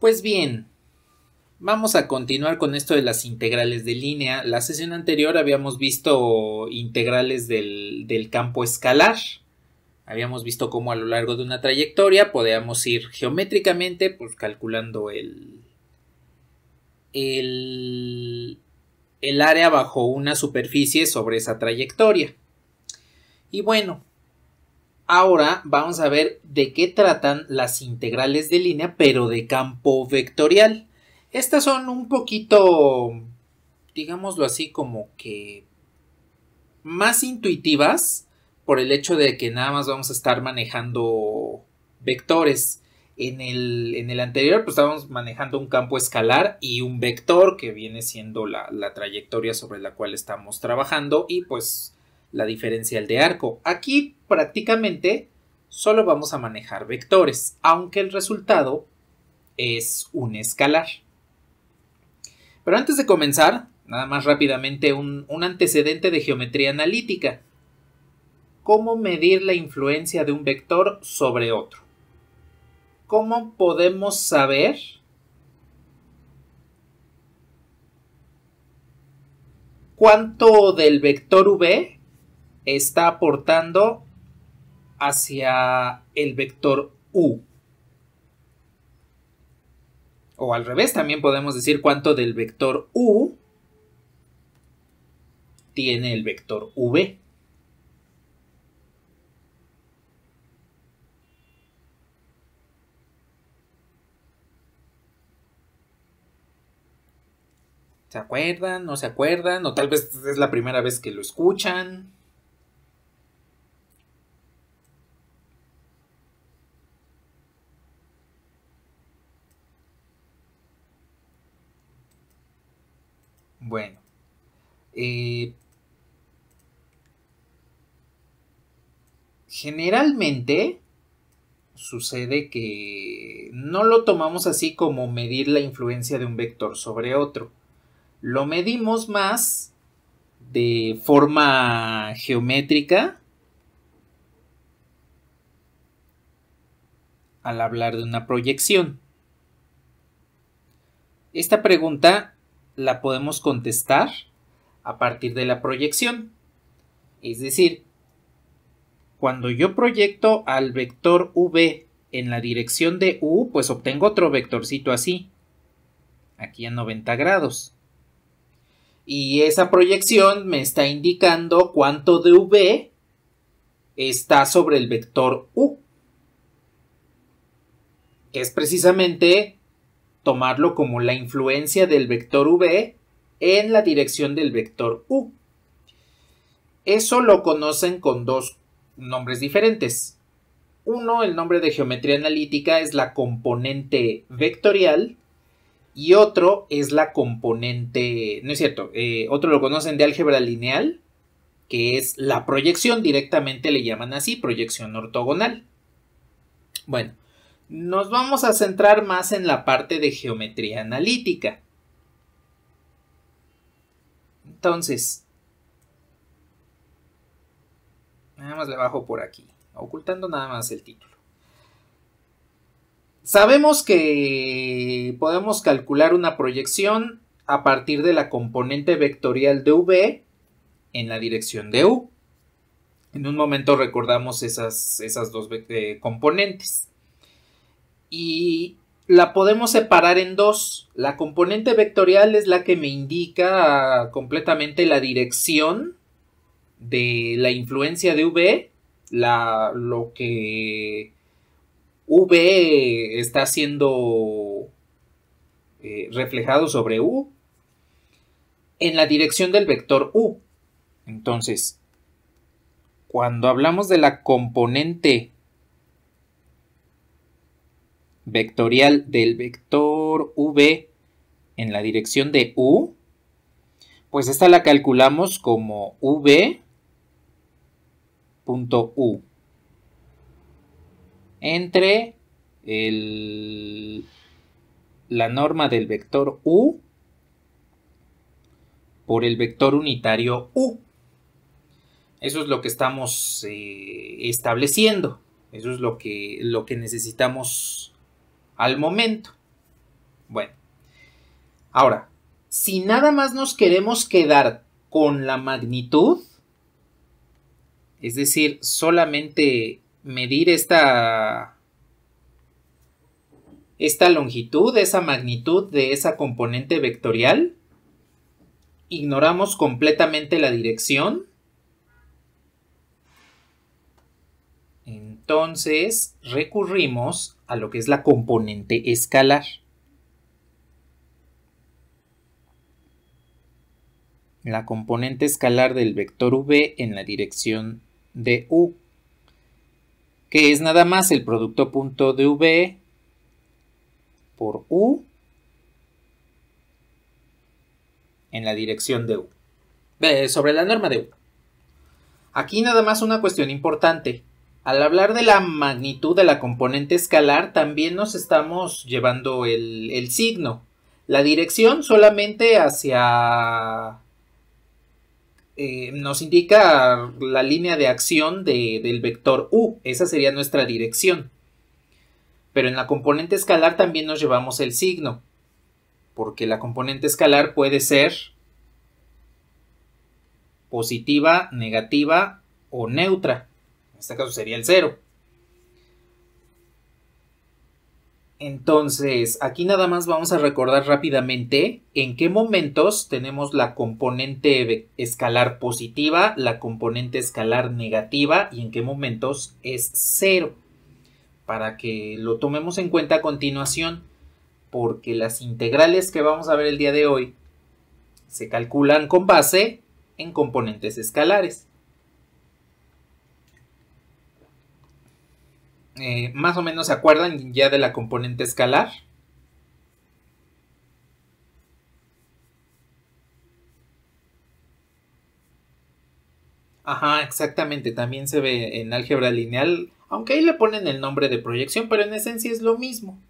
Pues bien, vamos a continuar con esto de las integrales de línea. La sesión anterior habíamos visto integrales del, campo escalar. Habíamos visto cómo a lo largo de una trayectoria podíamos ir geométricamente pues, calculando el, el área bajo una superficie sobre esa trayectoria. Y bueno, Ahora vamos a ver de qué tratan las integrales de línea, pero de campo vectorial. Estas son un poquito, digámoslo así, como que más intuitivas por el hecho de que nada más vamos a estar manejando vectores. En el, en el anterior, pues estábamos manejando un campo escalar y un vector que viene siendo la, la trayectoria sobre la cual estamos trabajando y pues la diferencial de arco. Aquí prácticamente solo vamos a manejar vectores, aunque el resultado es un escalar. Pero antes de comenzar, nada más rápidamente un, un antecedente de geometría analítica. ¿Cómo medir la influencia de un vector sobre otro? ¿Cómo podemos saber cuánto del vector v está aportando hacia el vector U. O al revés, también podemos decir cuánto del vector U tiene el vector V. ¿Se acuerdan? ¿No se acuerdan? O tal vez es la primera vez que lo escuchan. Bueno. Eh, generalmente sucede que no lo tomamos así como medir la influencia de un vector sobre otro. Lo medimos más de forma geométrica al hablar de una proyección. Esta pregunta la podemos contestar a partir de la proyección. Es decir, cuando yo proyecto al vector v en la dirección de u, pues obtengo otro vectorcito así, aquí a 90 grados. Y esa proyección me está indicando cuánto de v está sobre el vector u, que es precisamente tomarlo como la influencia del vector v en la dirección del vector u. Eso lo conocen con dos nombres diferentes. Uno, el nombre de geometría analítica es la componente vectorial y otro es la componente, no es cierto, eh, otro lo conocen de álgebra lineal, que es la proyección, directamente le llaman así, proyección ortogonal. Bueno, nos vamos a centrar más en la parte de geometría analítica. Entonces, nada más le bajo por aquí, ocultando nada más el título. Sabemos que podemos calcular una proyección a partir de la componente vectorial de V en la dirección de U. En un momento recordamos esas, dos eh, componentes y la podemos separar en dos. La componente vectorial es la que me indica completamente la dirección de la influencia de V, la, lo que V está siendo eh, reflejado sobre U, en la dirección del vector U. Entonces, cuando hablamos de la componente vectorial del vector v en la dirección de u, pues esta la calculamos como v u entre la norma del vector u por el vector unitario u. Eso es lo que estamos eh, estableciendo. Eso es lo que, lo que necesitamos al momento. Bueno, ahora, si nada más nos queremos quedar con la magnitud, es decir, solamente medir esta, esta longitud, esa magnitud de esa componente vectorial, ignoramos completamente la dirección Entonces recurrimos a lo que es la componente escalar. La componente escalar del vector v en la dirección de u, que es nada más el producto punto de v por u en la dirección de u, sobre la norma de u. Aquí nada más una cuestión importante. Al hablar de la magnitud de la componente escalar, también nos estamos llevando el, signo. La dirección solamente hacia... Eh, nos indica la línea de acción del vector u, esa sería nuestra dirección. Pero en la componente escalar también nos llevamos el signo, porque la componente escalar puede ser positiva, negativa o neutra este caso sería el 0. Entonces, aquí nada más vamos a recordar rápidamente en qué momentos tenemos la componente escalar positiva, la componente escalar negativa y en qué momentos es cero. Para que lo tomemos en cuenta a continuación, porque las integrales que vamos a ver el día de hoy se calculan con base en componentes escalares. Eh, más o menos se acuerdan ya de la componente escalar. Ajá, exactamente, también se ve en álgebra lineal, aunque ahí le ponen el nombre de proyección, pero en esencia es lo mismo.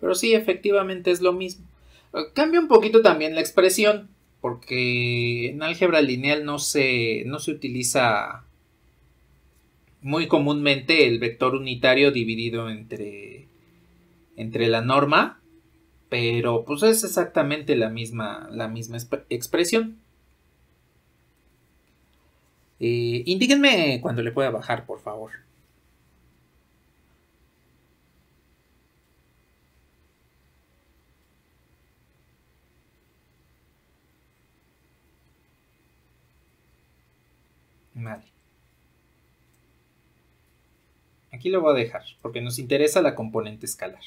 Pero sí, efectivamente es lo mismo. Eh, cambia un poquito también la expresión, porque en álgebra lineal no se, no se utiliza muy comúnmente el vector unitario dividido entre, entre la norma, pero pues es exactamente la misma, la misma expresión. Eh, indíquenme cuando le pueda bajar, por favor. Vale. Aquí lo voy a dejar porque nos interesa la componente escalar.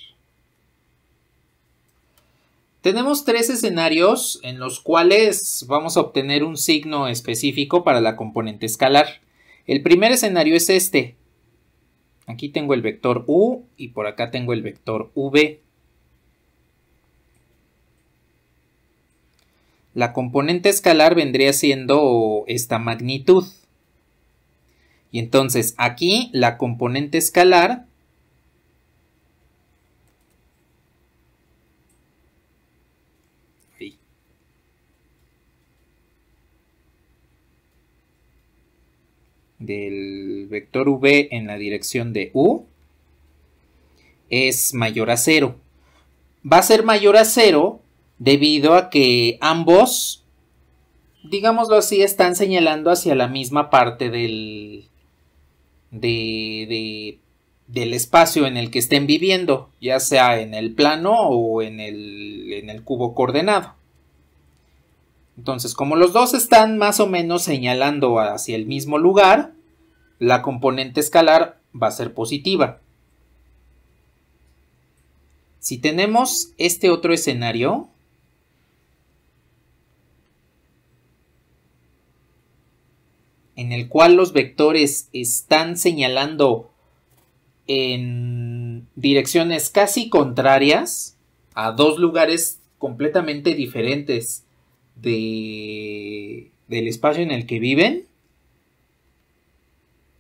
Tenemos tres escenarios en los cuales vamos a obtener un signo específico para la componente escalar. El primer escenario es este. Aquí tengo el vector u y por acá tengo el vector v. La componente escalar vendría siendo esta magnitud. Y entonces aquí la componente escalar del vector v en la dirección de u es mayor a cero. Va a ser mayor a cero debido a que ambos, digámoslo así, están señalando hacia la misma parte del, de, del espacio en el que estén viviendo, ya sea en el plano o en el, en el cubo coordenado. Entonces, como los dos están más o menos señalando hacia el mismo lugar, la componente escalar va a ser positiva. Si tenemos este otro escenario, en el cual los vectores están señalando en direcciones casi contrarias a dos lugares completamente diferentes del espacio en el que viven,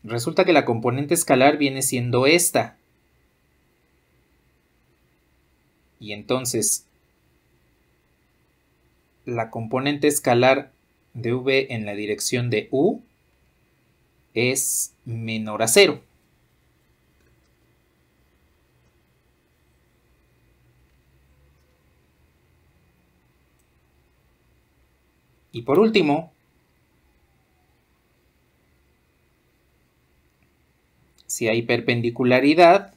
resulta que la componente escalar viene siendo esta. Y entonces, la componente escalar de v en la dirección de u es menor a cero. Y por último, si hay perpendicularidad,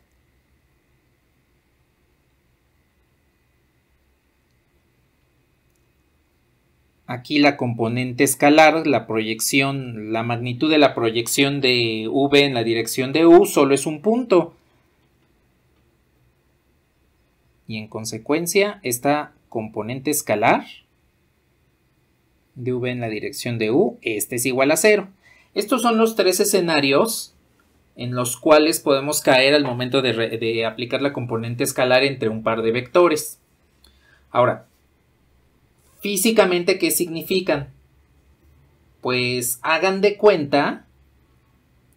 Aquí la componente escalar, la proyección, la magnitud de la proyección de V en la dirección de U solo es un punto. Y en consecuencia, esta componente escalar de V en la dirección de U, este es igual a cero. Estos son los tres escenarios en los cuales podemos caer al momento de, de aplicar la componente escalar entre un par de vectores. Ahora, Físicamente, ¿qué significan? Pues hagan de cuenta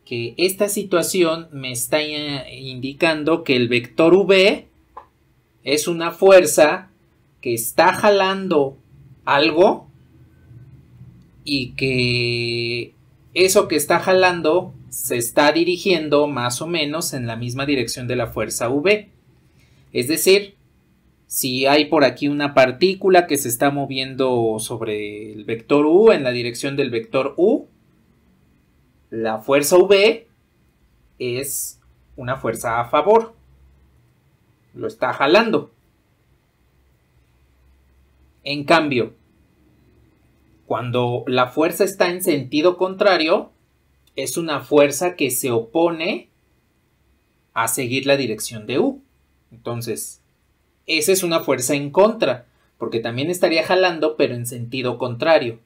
que esta situación me está indicando que el vector V es una fuerza que está jalando algo y que eso que está jalando se está dirigiendo más o menos en la misma dirección de la fuerza V. Es decir, si hay por aquí una partícula que se está moviendo sobre el vector U en la dirección del vector U, la fuerza V es una fuerza a favor. Lo está jalando. En cambio, cuando la fuerza está en sentido contrario, es una fuerza que se opone a seguir la dirección de U. Entonces, esa es una fuerza en contra, porque también estaría jalando pero en sentido contrario.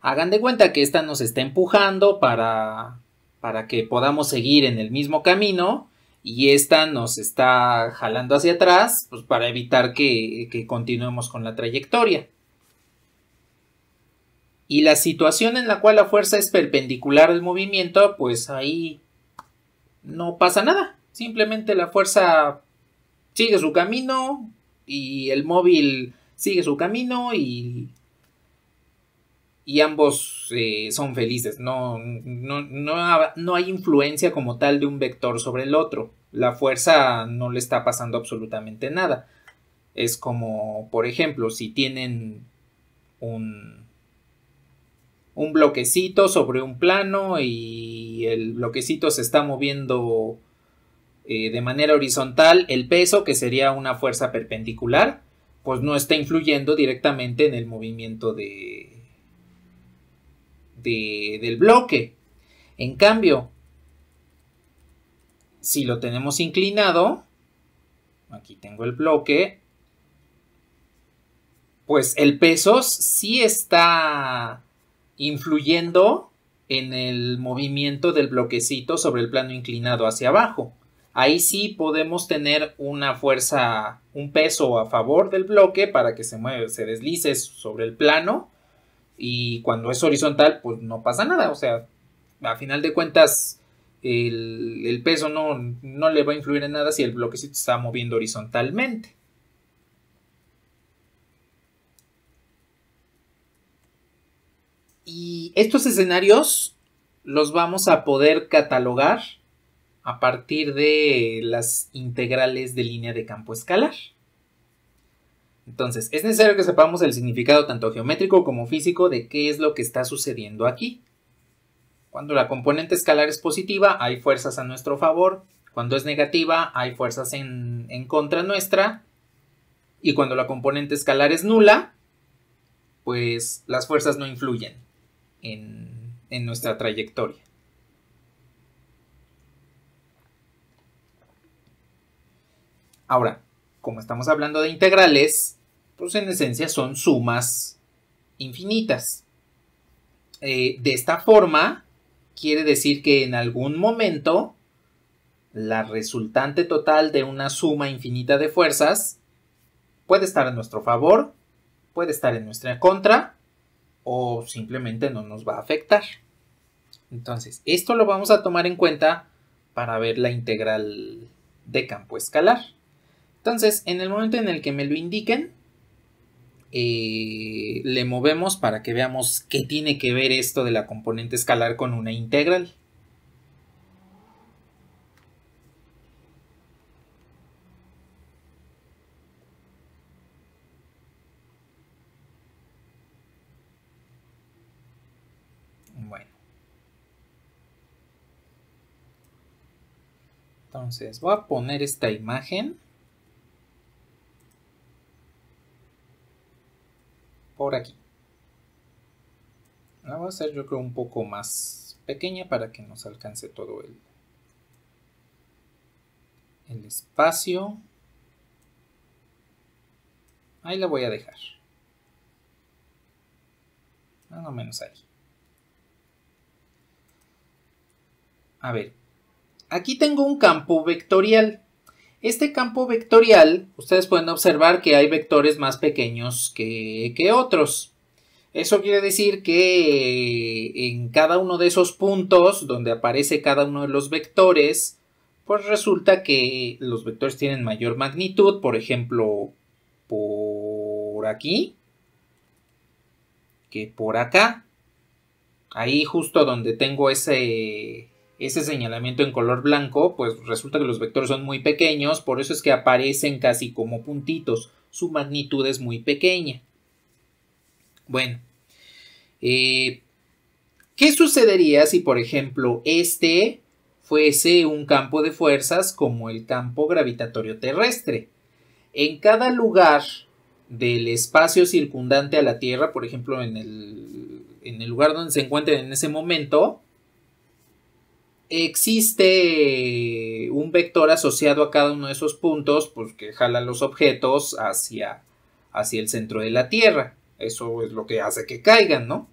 Hagan de cuenta que esta nos está empujando para para que podamos seguir en el mismo camino y esta nos está jalando hacia atrás pues, para evitar que, que continuemos con la trayectoria. Y la situación en la cual la fuerza es perpendicular al movimiento, pues ahí no pasa nada. Simplemente la fuerza sigue su camino y el móvil sigue su camino y, y ambos eh, son felices. No, no, no hay influencia como tal de un vector sobre el otro. La fuerza no le está pasando absolutamente nada. Es como, por ejemplo, si tienen un, un bloquecito sobre un plano y el bloquecito se está moviendo eh, de manera horizontal el peso, que sería una fuerza perpendicular, pues no está influyendo directamente en el movimiento de, del bloque. En cambio, si lo tenemos inclinado, aquí tengo el bloque, pues el peso sí está influyendo en el movimiento del bloquecito sobre el plano inclinado hacia abajo ahí sí podemos tener una fuerza, un peso a favor del bloque para que se mueve, se deslice sobre el plano y cuando es horizontal pues no pasa nada, o sea, a final de cuentas el, peso no, no le va a influir en nada si el bloque se está moviendo horizontalmente. Y estos escenarios los vamos a poder catalogar a partir de las integrales de línea de campo escalar. Entonces, es necesario que sepamos el significado tanto geométrico como físico de qué es lo que está sucediendo aquí. Cuando la componente escalar es positiva, hay fuerzas a nuestro favor. Cuando es negativa, hay fuerzas en, contra nuestra. Y cuando la componente escalar es nula, pues las fuerzas no influyen en nuestra trayectoria. Ahora, como estamos hablando de integrales, pues en esencia son sumas infinitas. Eh, de esta forma, quiere decir que en algún momento la resultante total de una suma infinita de fuerzas puede estar a nuestro favor, puede estar en nuestra contra o simplemente no nos va a afectar. Entonces, esto lo vamos a tomar en cuenta para ver la integral de campo escalar. Entonces, en el momento en el que me lo indiquen, eh, le movemos para que veamos qué tiene que ver esto de la componente escalar con una integral. Bueno. Entonces voy a poner esta imagen. por aquí. La voy a hacer yo creo un poco más pequeña para que nos alcance todo el, espacio. Ahí la voy a dejar. Más o menos ahí. A ver, aquí tengo un campo vectorial. Este campo vectorial, ustedes pueden observar que hay vectores más pequeños que, otros. Eso quiere decir que en cada uno de esos puntos donde aparece cada uno de los vectores, pues resulta que los vectores tienen mayor magnitud, por ejemplo, por aquí, que por acá. Ahí justo donde tengo ese, ese señalamiento en color blanco, pues resulta que los vectores son muy pequeños, por eso es que aparecen casi como puntitos, su magnitud es muy pequeña. Bueno, eh, ¿qué sucedería si, por ejemplo, este fuese un campo de fuerzas como el campo gravitatorio terrestre? En cada lugar del espacio circundante a la Tierra, por ejemplo, en el, en el lugar donde se encuentren en ese momento, existe un vector asociado a cada uno de esos puntos, porque que jala los objetos hacia, hacia el centro de la Tierra. Eso es lo que hace que caigan, ¿no?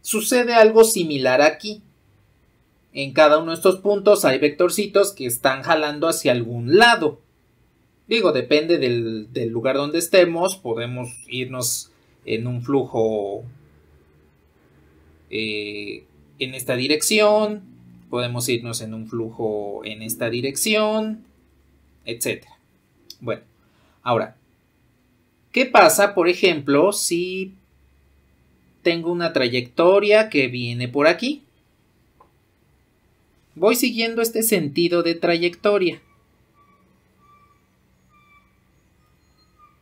Sucede algo similar aquí. En cada uno de estos puntos hay vectorcitos que están jalando hacia algún lado. Digo, depende del, del lugar donde estemos, podemos irnos en un flujo eh, en esta dirección, podemos irnos en un flujo en esta dirección, etc. Bueno, ahora, ¿qué pasa, por ejemplo, si tengo una trayectoria que viene por aquí? Voy siguiendo este sentido de trayectoria.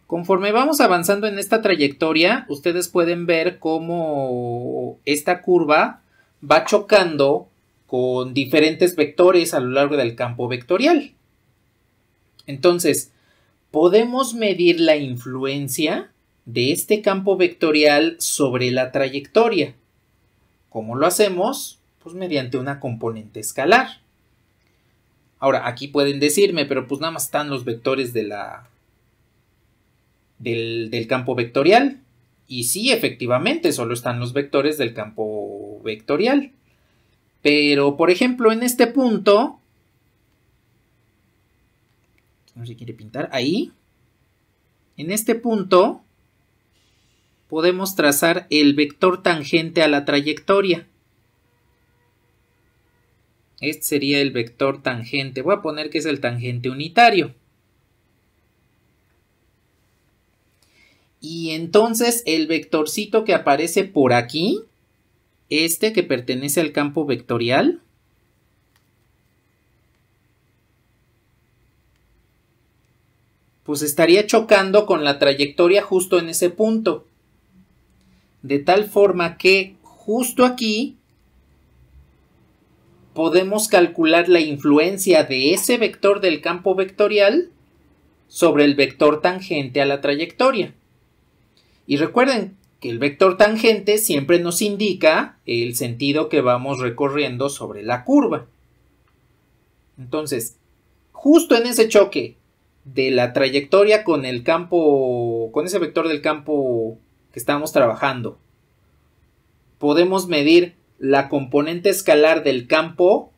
Conforme vamos avanzando en esta trayectoria, ustedes pueden ver cómo esta curva va chocando con diferentes vectores a lo largo del campo vectorial. Entonces, podemos medir la influencia de este campo vectorial sobre la trayectoria. ¿Cómo lo hacemos? Pues mediante una componente escalar. Ahora, aquí pueden decirme, pero pues nada más están los vectores de la, del, del campo vectorial. Y sí, efectivamente, solo están los vectores del campo vectorial. Pero, por ejemplo, en este punto... No sé quiere pintar. Ahí. En este punto podemos trazar el vector tangente a la trayectoria. Este sería el vector tangente. Voy a poner que es el tangente unitario. Y entonces el vectorcito que aparece por aquí, este que pertenece al campo vectorial, pues estaría chocando con la trayectoria justo en ese punto. De tal forma que justo aquí podemos calcular la influencia de ese vector del campo vectorial sobre el vector tangente a la trayectoria. Y recuerden que el vector tangente siempre nos indica el sentido que vamos recorriendo sobre la curva. Entonces, justo en ese choque de la trayectoria con el campo, con ese vector del campo que estamos trabajando, podemos medir la componente escalar del campo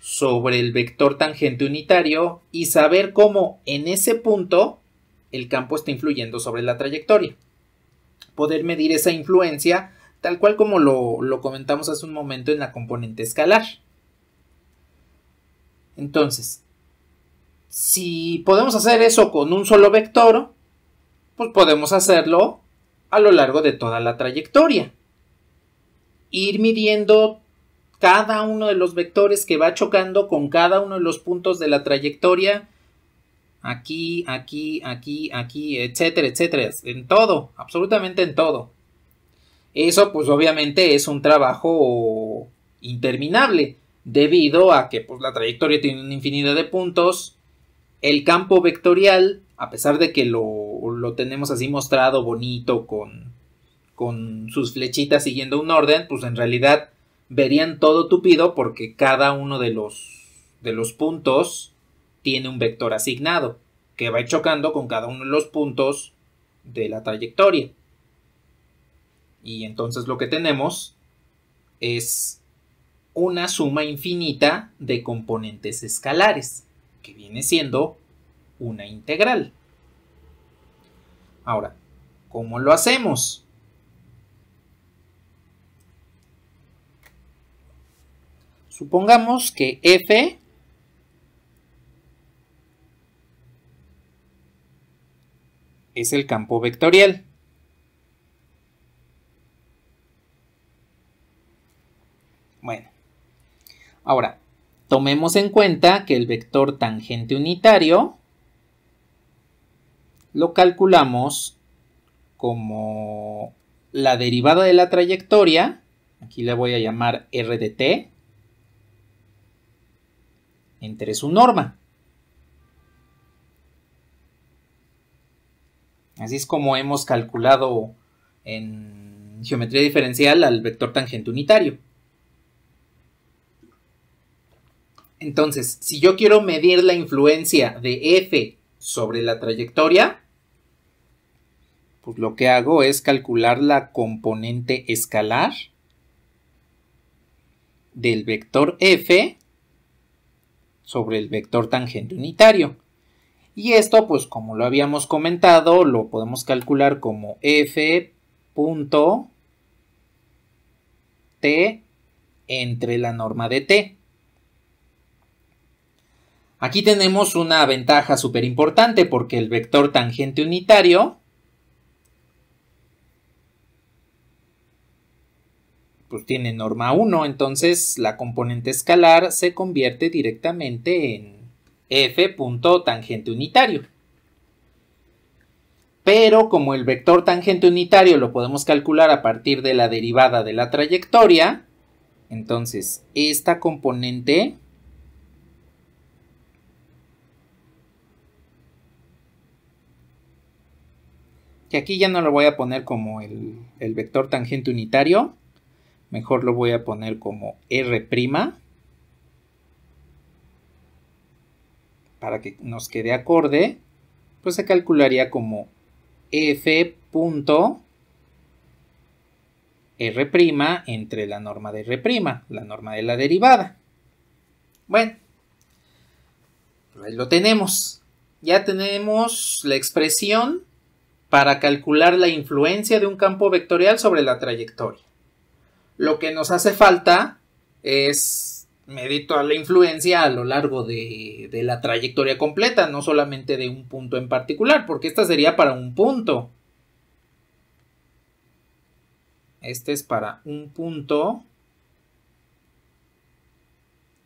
sobre el vector tangente unitario y saber cómo en ese punto el campo está influyendo sobre la trayectoria poder medir esa influencia, tal cual como lo, comentamos hace un momento en la componente escalar. Entonces, si podemos hacer eso con un solo vector, pues podemos hacerlo a lo largo de toda la trayectoria. Ir midiendo cada uno de los vectores que va chocando con cada uno de los puntos de la trayectoria aquí, aquí, aquí, aquí, etcétera, etcétera, en todo, absolutamente en todo. Eso pues obviamente es un trabajo interminable debido a que pues, la trayectoria tiene una infinidad de puntos, el campo vectorial, a pesar de que lo, tenemos así mostrado bonito con, con sus flechitas siguiendo un orden, pues en realidad verían todo tupido porque cada uno de los, de los puntos tiene un vector asignado que va chocando con cada uno de los puntos de la trayectoria. Y entonces lo que tenemos es una suma infinita de componentes escalares, que viene siendo una integral. Ahora, ¿cómo lo hacemos? Supongamos que f es el campo vectorial. Bueno, ahora, tomemos en cuenta que el vector tangente unitario lo calculamos como la derivada de la trayectoria, aquí la voy a llamar R de t, entre su norma. Así es como hemos calculado en geometría diferencial al vector tangente unitario. Entonces, si yo quiero medir la influencia de F sobre la trayectoria, pues lo que hago es calcular la componente escalar del vector F sobre el vector tangente unitario. Y esto, pues como lo habíamos comentado, lo podemos calcular como f t entre la norma de t. Aquí tenemos una ventaja súper importante porque el vector tangente unitario pues tiene norma 1, entonces la componente escalar se convierte directamente en f punto tangente unitario. Pero como el vector tangente unitario lo podemos calcular a partir de la derivada de la trayectoria, entonces esta componente que aquí ya no lo voy a poner como el, vector tangente unitario, mejor lo voy a poner como R', para que nos quede acorde, pues se calcularía como f punto r' entre la norma de r', la norma de la derivada. Bueno, ahí lo tenemos. Ya tenemos la expresión para calcular la influencia de un campo vectorial sobre la trayectoria. Lo que nos hace falta es medito a la influencia a lo largo de, de, la trayectoria completa, no solamente de un punto en particular, porque esta sería para un punto. Este es para un punto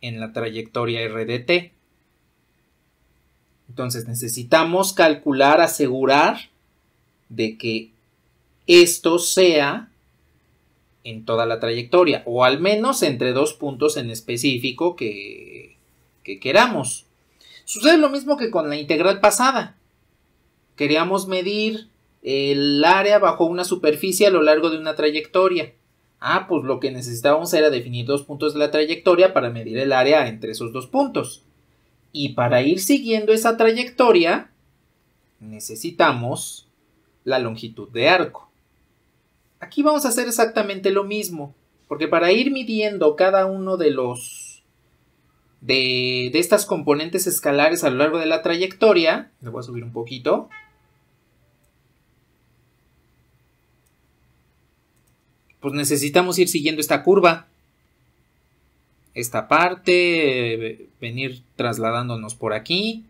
en la trayectoria RDT. Entonces necesitamos calcular, asegurar de que esto sea en toda la trayectoria, o al menos entre dos puntos en específico que, queramos. Sucede lo mismo que con la integral pasada. Queríamos medir el área bajo una superficie a lo largo de una trayectoria. Ah, pues lo que necesitábamos era definir dos puntos de la trayectoria para medir el área entre esos dos puntos. Y para ir siguiendo esa trayectoria, necesitamos la longitud de arco. Aquí vamos a hacer exactamente lo mismo, porque para ir midiendo cada uno de los de, estas componentes escalares a lo largo de la trayectoria, le voy a subir un poquito, pues necesitamos ir siguiendo esta curva. Esta parte, venir trasladándonos por aquí.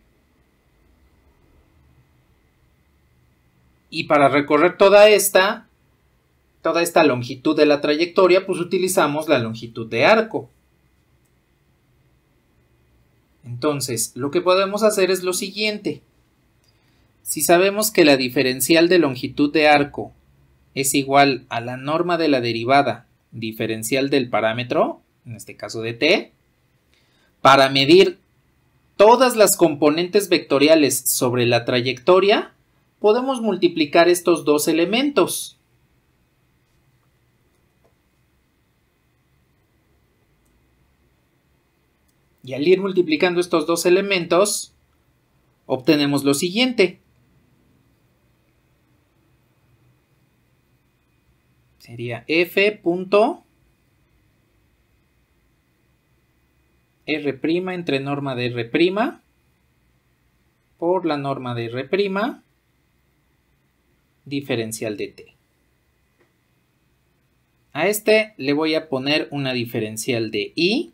Y para recorrer toda esta, toda esta longitud de la trayectoria, pues utilizamos la longitud de arco. Entonces, lo que podemos hacer es lo siguiente. Si sabemos que la diferencial de longitud de arco es igual a la norma de la derivada diferencial del parámetro, en este caso de t, para medir todas las componentes vectoriales sobre la trayectoria, podemos multiplicar estos dos elementos. Y al ir multiplicando estos dos elementos, obtenemos lo siguiente. Sería f punto r' entre norma de r' por la norma de r' diferencial de t. A este le voy a poner una diferencial de i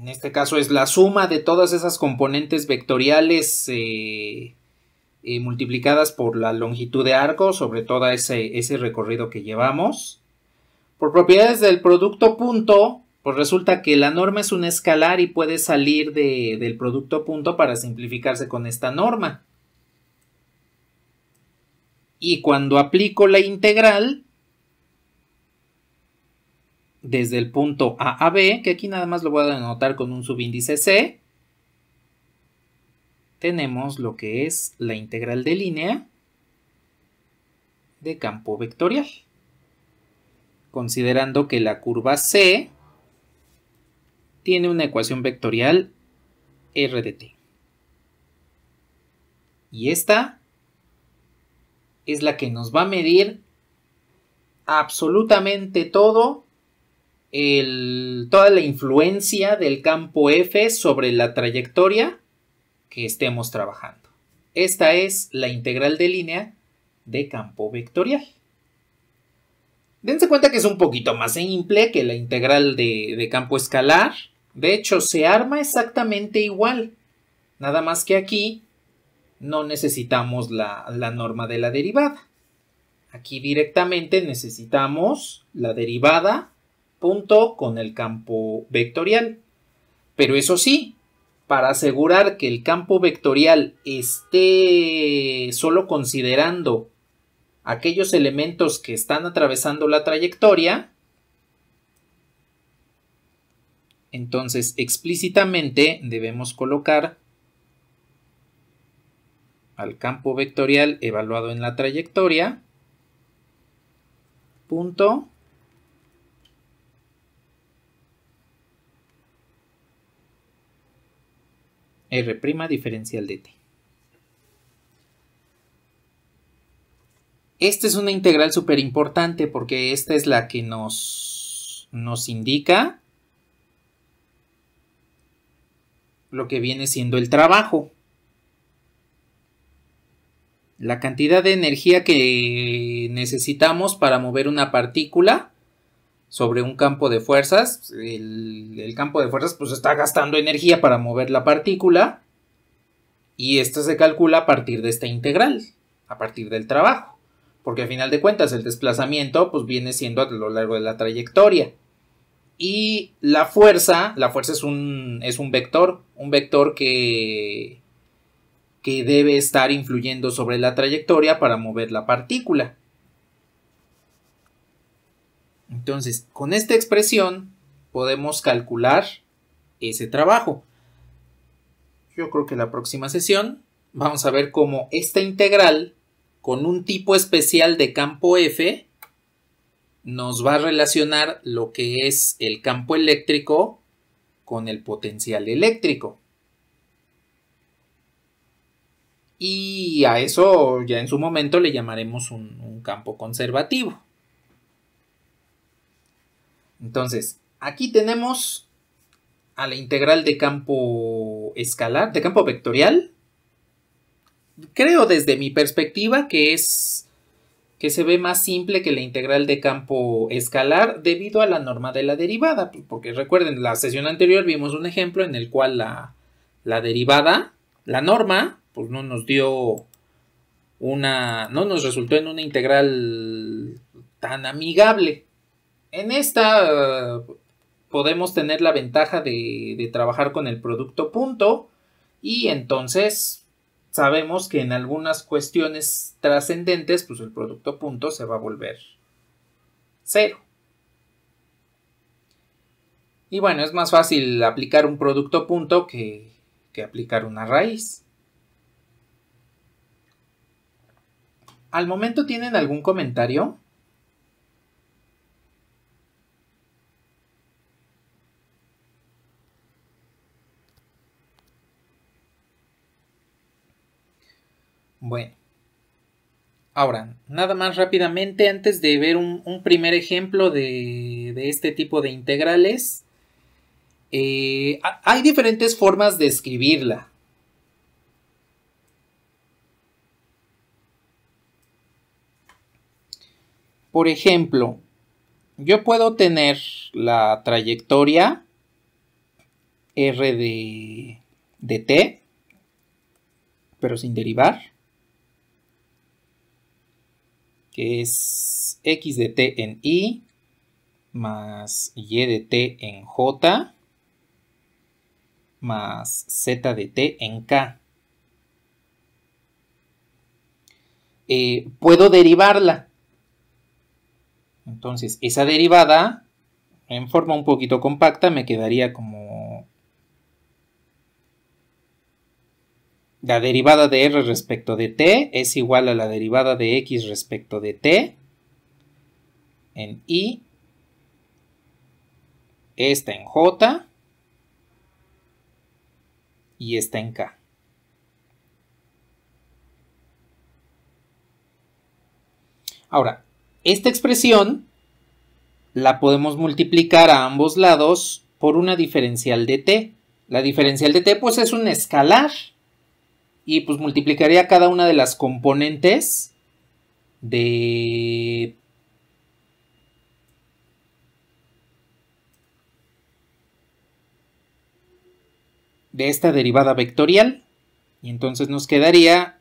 en este caso es la suma de todas esas componentes vectoriales eh, eh, multiplicadas por la longitud de arco sobre todo ese, recorrido que llevamos. Por propiedades del producto punto, pues resulta que la norma es un escalar y puede salir del producto punto para simplificarse con esta norma. Y cuando aplico la integral, desde el punto A a B, que aquí nada más lo voy a denotar con un subíndice C, tenemos lo que es la integral de línea de campo vectorial. Considerando que la curva C tiene una ecuación vectorial R de t. Y esta es la que nos va a medir absolutamente todo toda la influencia del campo F sobre la trayectoria que estemos trabajando. Esta es la integral de línea de campo vectorial. Dense cuenta que es un poquito más simple que la integral de, campo escalar. De hecho, se arma exactamente igual. Nada más que aquí no necesitamos la norma de la derivada. Aquí directamente necesitamos la derivada punto con el campo vectorial. Pero eso sí, para asegurar que el campo vectorial esté solo considerando aquellos elementos que están atravesando la trayectoria, entonces explícitamente debemos colocar al campo vectorial evaluado en la trayectoria punto R' diferencial de t. Esta es una integral súper importante porque esta es la que nos, nos indica lo que viene siendo el trabajo. La cantidad de energía que necesitamos para mover una partícula sobre un campo de fuerzas. El, campo de fuerzas pues está gastando energía para mover la partícula y esto se calcula a partir de esta integral, a partir del trabajo, porque al final de cuentas el desplazamiento pues viene siendo a lo largo de la trayectoria. Y la fuerza, la fuerza es un, es un vector, un vector que, que debe estar influyendo sobre la trayectoria para mover la partícula. Entonces, con esta expresión podemos calcular ese trabajo. Yo creo que la próxima sesión vamos a ver cómo esta integral con un tipo especial de campo F nos va a relacionar lo que es el campo eléctrico con el potencial eléctrico. Y a eso ya en su momento le llamaremos un, un campo conservativo. Entonces, aquí tenemos a la integral de campo escalar, de campo vectorial. Creo desde mi perspectiva que es que se ve más simple que la integral de campo escalar debido a la norma de la derivada, porque recuerden, la sesión anterior vimos un ejemplo en el cual la, la derivada, la norma, pues no nos dio una, no nos resultó en una integral tan amigable en esta podemos tener la ventaja de, trabajar con el producto punto y entonces sabemos que en algunas cuestiones trascendentes pues el producto punto se va a volver cero. Y bueno, es más fácil aplicar un producto punto que aplicar una raíz. ¿Al momento tienen algún comentario? Bueno. Ahora, nada más rápidamente, antes de ver un, primer ejemplo de, este tipo de integrales, eh, hay diferentes formas de escribirla. Por ejemplo, yo puedo tener la trayectoria R de, de t, pero sin derivar que es x de t en i más y de t en j más z de t en k. Eh, puedo derivarla. Entonces, esa derivada, en forma un poquito compacta, me quedaría como La derivada de r respecto de t es igual a la derivada de x respecto de t en i, esta en j y esta en k. Ahora, esta expresión la podemos multiplicar a ambos lados por una diferencial de t. La diferencial de t pues es un escalar y pues multiplicaría cada una de las componentes de de esta derivada vectorial y entonces nos quedaría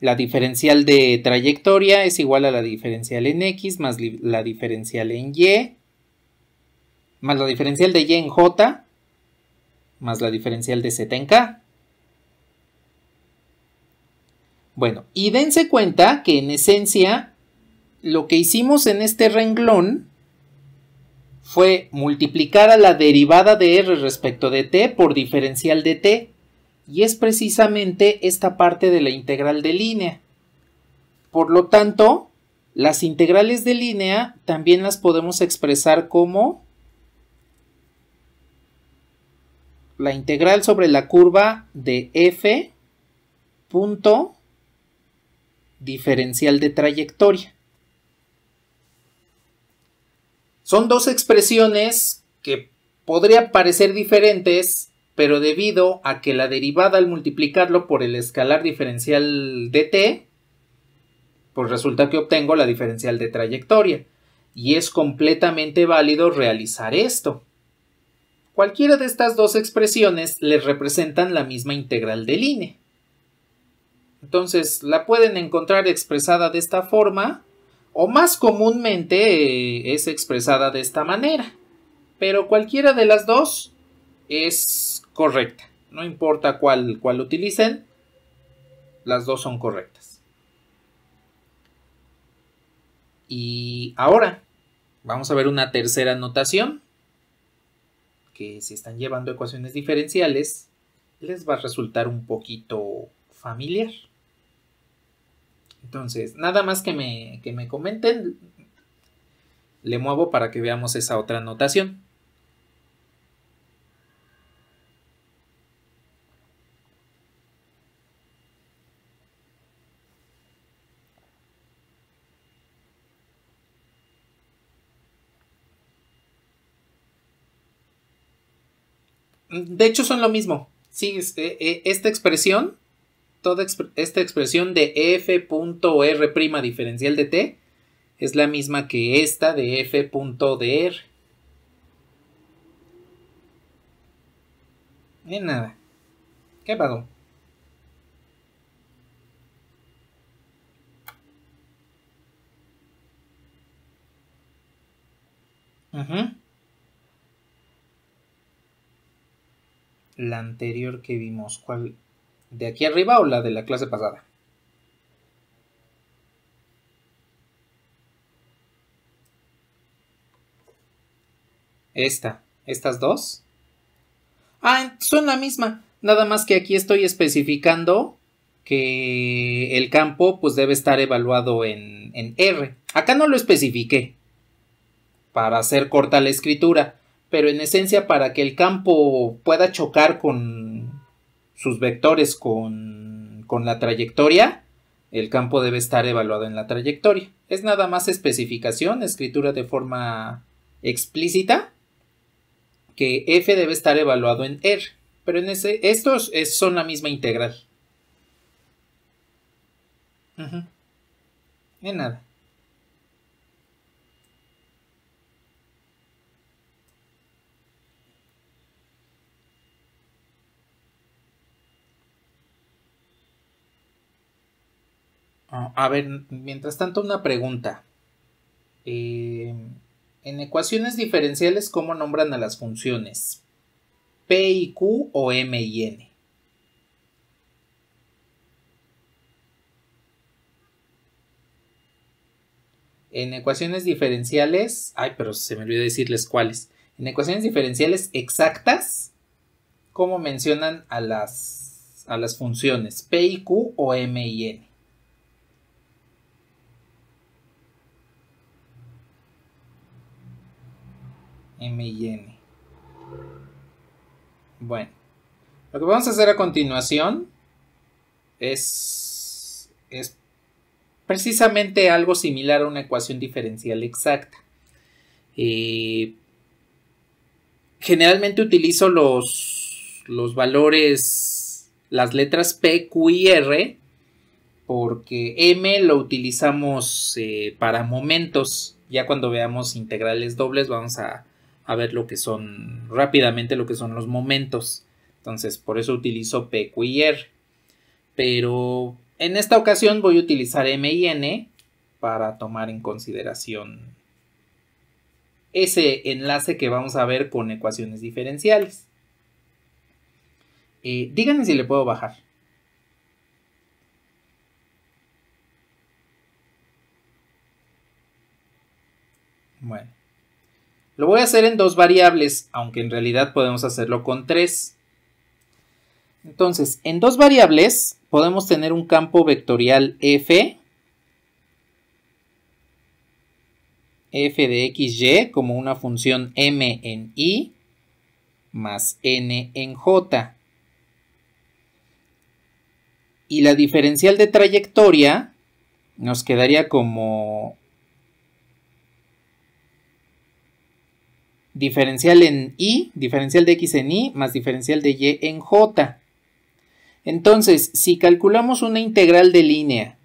la diferencial de trayectoria es igual a la diferencial en x más la diferencial en y más la diferencial de y en j más la diferencial de z en k Bueno, y dense cuenta que en esencia lo que hicimos en este renglón fue multiplicar a la derivada de r respecto de t por diferencial de t, y es precisamente esta parte de la integral de línea. Por lo tanto, las integrales de línea también las podemos expresar como la integral sobre la curva de f punto diferencial de trayectoria. Son dos expresiones que podrían parecer diferentes, pero debido a que la derivada al multiplicarlo por el escalar diferencial de t, pues resulta que obtengo la diferencial de trayectoria. Y es completamente válido realizar esto. Cualquiera de estas dos expresiones les representan la misma integral de línea. Entonces la pueden encontrar expresada de esta forma o más comúnmente eh, es expresada de esta manera. Pero cualquiera de las dos es correcta. No importa cuál, cuál utilicen, las dos son correctas. Y ahora vamos a ver una tercera notación. Que si están llevando ecuaciones diferenciales, les va a resultar un poquito familiar. Entonces, nada más que me, que me comenten, le muevo para que veamos esa otra anotación. De hecho, son lo mismo. Sí, este, eh, esta expresión toda esta expresión de f.r' diferencial de t es la misma que esta de f.dr. De nada. ¿Qué pago? La anterior que vimos, ¿cuál? de aquí arriba o la de la clase pasada? Esta, estas dos. Ah, son la misma, nada más que aquí estoy especificando que el campo pues debe estar evaluado en, en R. Acá no lo especifiqué para hacer corta la escritura, pero en esencia para que el campo pueda chocar con sus vectores con, la trayectoria, el campo debe estar evaluado en la trayectoria. Es nada más especificación, escritura de forma explícita, que f debe estar evaluado en r, pero en ese, estos es, son la misma integral. En nada. A ver, mientras tanto, una pregunta. Eh, en ecuaciones diferenciales, ¿cómo nombran a las funciones? ¿P y Q o M y N? En ecuaciones diferenciales, ay, pero se me olvidó decirles cuáles. En ecuaciones diferenciales exactas, ¿cómo mencionan a las, a las funciones P y Q o M y N? M y Bueno, lo que vamos a hacer a continuación es, precisamente algo similar a una ecuación diferencial exacta. Eh, generalmente utilizo los, los valores, las letras P, Q y R, porque M lo utilizamos eh, para momentos. Ya cuando veamos integrales dobles vamos a, a ver lo que son rápidamente lo que son los momentos. Entonces, por eso utilizo Q Pero en esta ocasión voy a utilizar M y N para tomar en consideración ese enlace que vamos a ver con ecuaciones diferenciales. Eh, díganme si le puedo bajar. Bueno. Lo voy a hacer en dos variables, aunque en realidad podemos hacerlo con tres. Entonces, en dos variables podemos tener un campo vectorial f, f de x, y como una función m en i más n en j. Y la diferencial de trayectoria nos quedaría como diferencial en i, diferencial de x en i, más diferencial de y en j. Entonces, si calculamos una integral de línea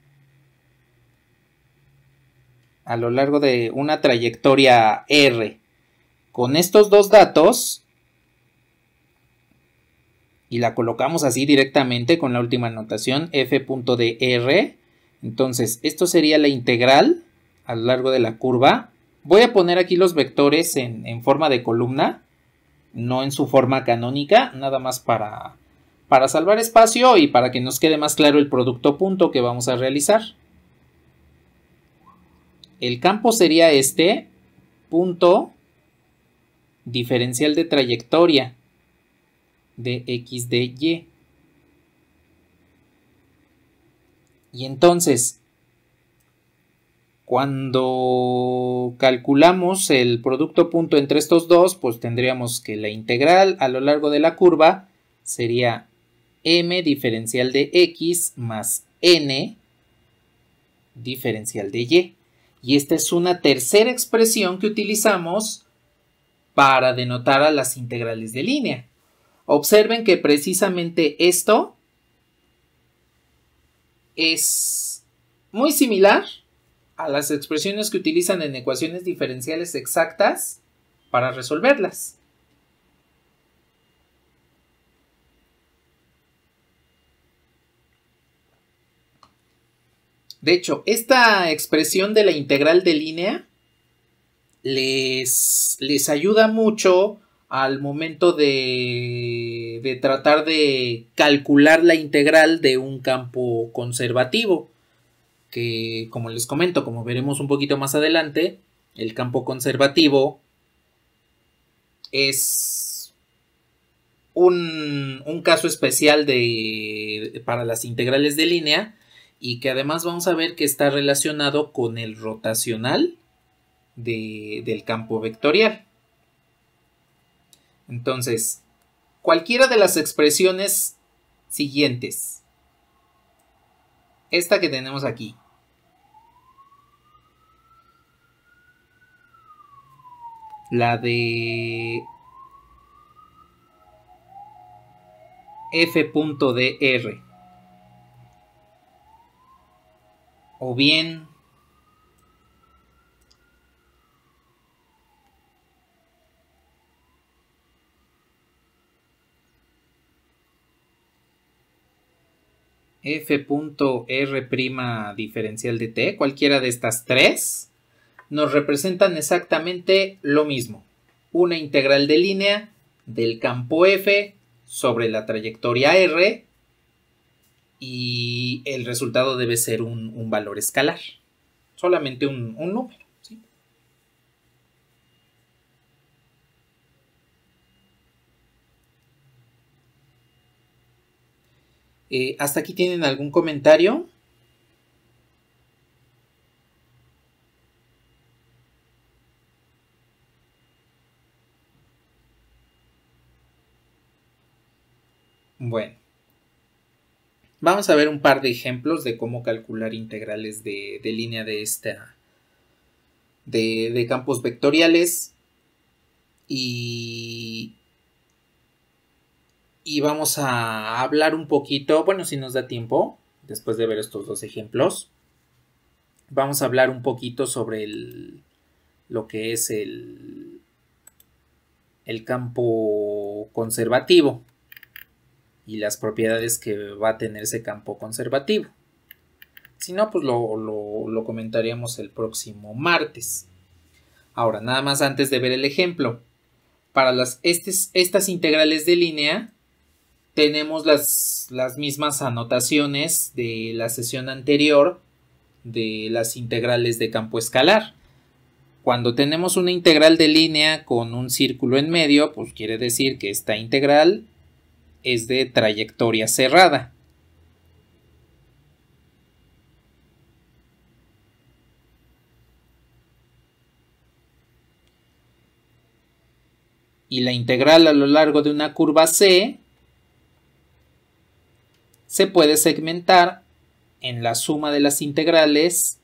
a lo largo de una trayectoria r con estos dos datos y la colocamos así directamente con la última anotación f punto de r, entonces esto sería la integral a lo largo de la curva Voy a poner aquí los vectores en, forma de columna, no en su forma canónica, nada más para, para salvar espacio y para que nos quede más claro el producto punto que vamos a realizar. El campo sería este, punto diferencial de trayectoria de x de y. Y entonces, cuando calculamos el producto punto entre estos dos, pues tendríamos que la integral a lo largo de la curva sería m diferencial de x más n diferencial de y. Y esta es una tercera expresión que utilizamos para denotar a las integrales de línea. Observen que precisamente esto es muy similar a las expresiones que utilizan en ecuaciones diferenciales exactas para resolverlas. De hecho, esta expresión de la integral de línea les, ayuda mucho al momento de, de tratar de calcular la integral de un campo conservativo que, como les comento, como veremos un poquito más adelante, el campo conservativo es un, caso especial de, para las integrales de línea y que además vamos a ver que está relacionado con el rotacional del campo vectorial. Entonces, cualquiera de las expresiones siguientes esta que tenemos aquí. La de f.dr. O bien f.r' diferencial de t, cualquiera de estas tres, nos representan exactamente lo mismo. Una integral de línea del campo f sobre la trayectoria r y el resultado debe ser un, valor escalar, solamente un número. Eh, ¿Hasta aquí tienen algún comentario? Bueno, vamos a ver un par de ejemplos de cómo calcular integrales de, línea de esta de, de campos vectoriales y y vamos a hablar un poquito, bueno, si nos da tiempo, después de ver estos dos ejemplos, vamos a hablar un poquito sobre lo que es el, el campo conservativo y las propiedades que va a tener ese campo conservativo. Si no, pues lo, lo, comentaríamos el próximo martes. Ahora, nada más antes de ver el ejemplo. Para las, estas integrales de línea, tenemos las, mismas anotaciones de la sesión anterior de las integrales de campo escalar. Cuando tenemos una integral de línea con un círculo en medio, pues quiere decir que esta integral es de trayectoria cerrada. Y la integral a lo largo de una curva C se puede segmentar en la suma de las integrales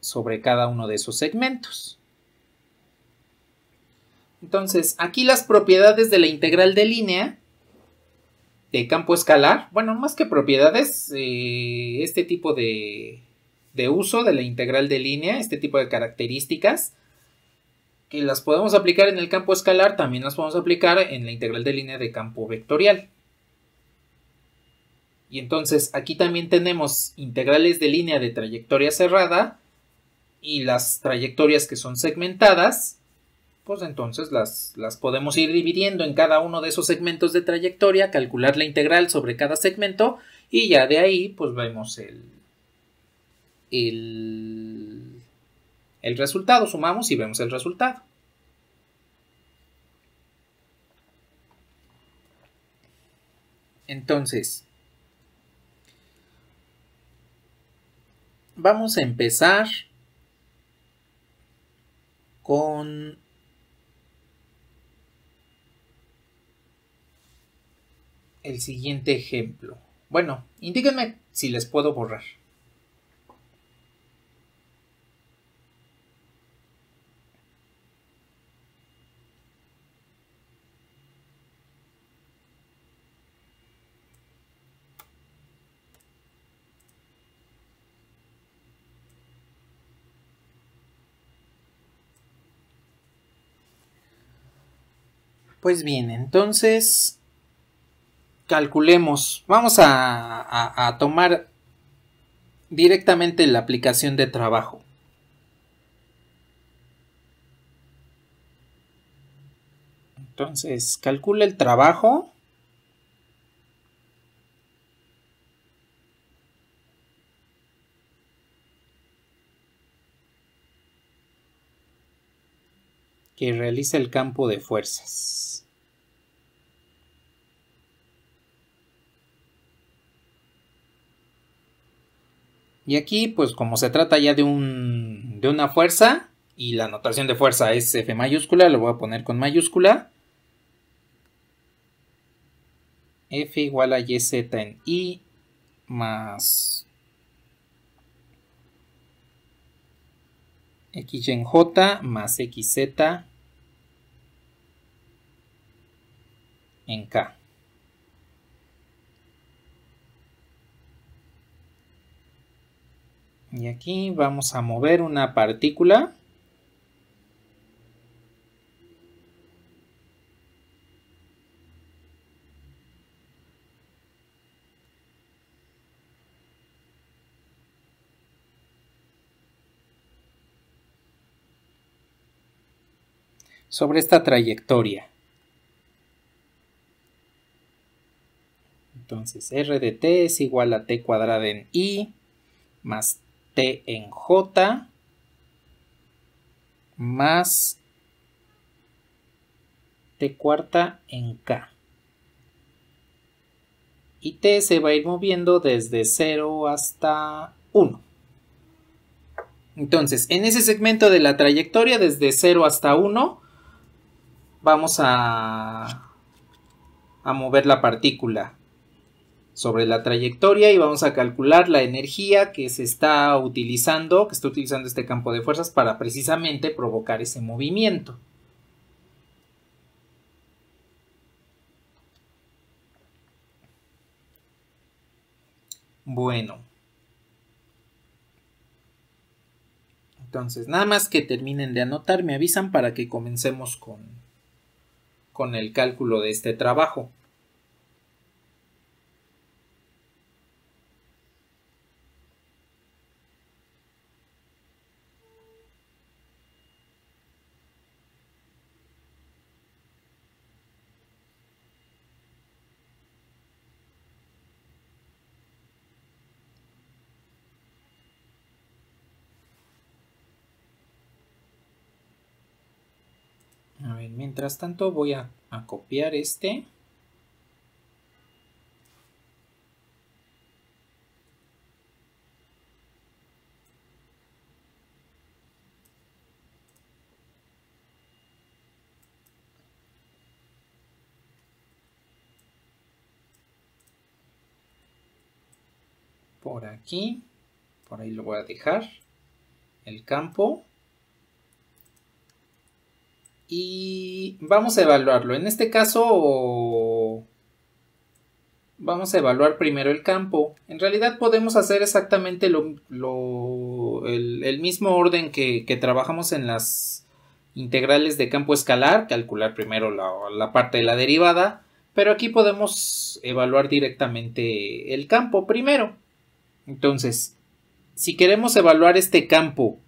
sobre cada uno de esos segmentos. Entonces, aquí las propiedades de la integral de línea de campo escalar, bueno, más que propiedades, eh, este tipo de, de uso de la integral de línea, este tipo de características, que las podemos aplicar en el campo escalar, también las podemos aplicar en la integral de línea de campo vectorial. Y entonces aquí también tenemos integrales de línea de trayectoria cerrada y las trayectorias que son segmentadas, pues entonces las, podemos ir dividiendo en cada uno de esos segmentos de trayectoria, calcular la integral sobre cada segmento y ya de ahí pues vemos el, el, el resultado, sumamos y vemos el resultado. Entonces, vamos a empezar con el siguiente ejemplo. Bueno, indíquenme si les puedo borrar. Pues bien, entonces calculemos, vamos a, tomar directamente la aplicación de trabajo. Entonces, calcula el trabajo. que realiza el campo de fuerzas. Y aquí, pues como se trata ya de, un, de una fuerza, y la notación de fuerza es F mayúscula, lo voy a poner con mayúscula. F igual a YZ en I más x en j más xz en k. Y aquí vamos a mover una partícula sobre esta trayectoria. Entonces, R de t es igual a t cuadrada en i más t en j más t cuarta en k. Y t se va a ir moviendo desde 0 hasta 1. Entonces, en ese segmento de la trayectoria desde 0 hasta 1, vamos a, mover la partícula sobre la trayectoria y vamos a calcular la energía que se está utilizando, que está utilizando este campo de fuerzas para precisamente provocar ese movimiento. Bueno. Entonces, nada más que terminen de anotar, me avisan para que comencemos con, con el cálculo de este trabajo. Mientras tanto voy a, a copiar este. por aquí, por ahí lo voy a dejar, el campo, y vamos a evaluarlo. En este caso vamos a evaluar primero el campo. En realidad podemos hacer exactamente lo, el, mismo orden que, trabajamos en las integrales de campo escalar, calcular primero la, la parte de la derivada, pero aquí podemos evaluar directamente el campo primero. Entonces, si queremos evaluar este campo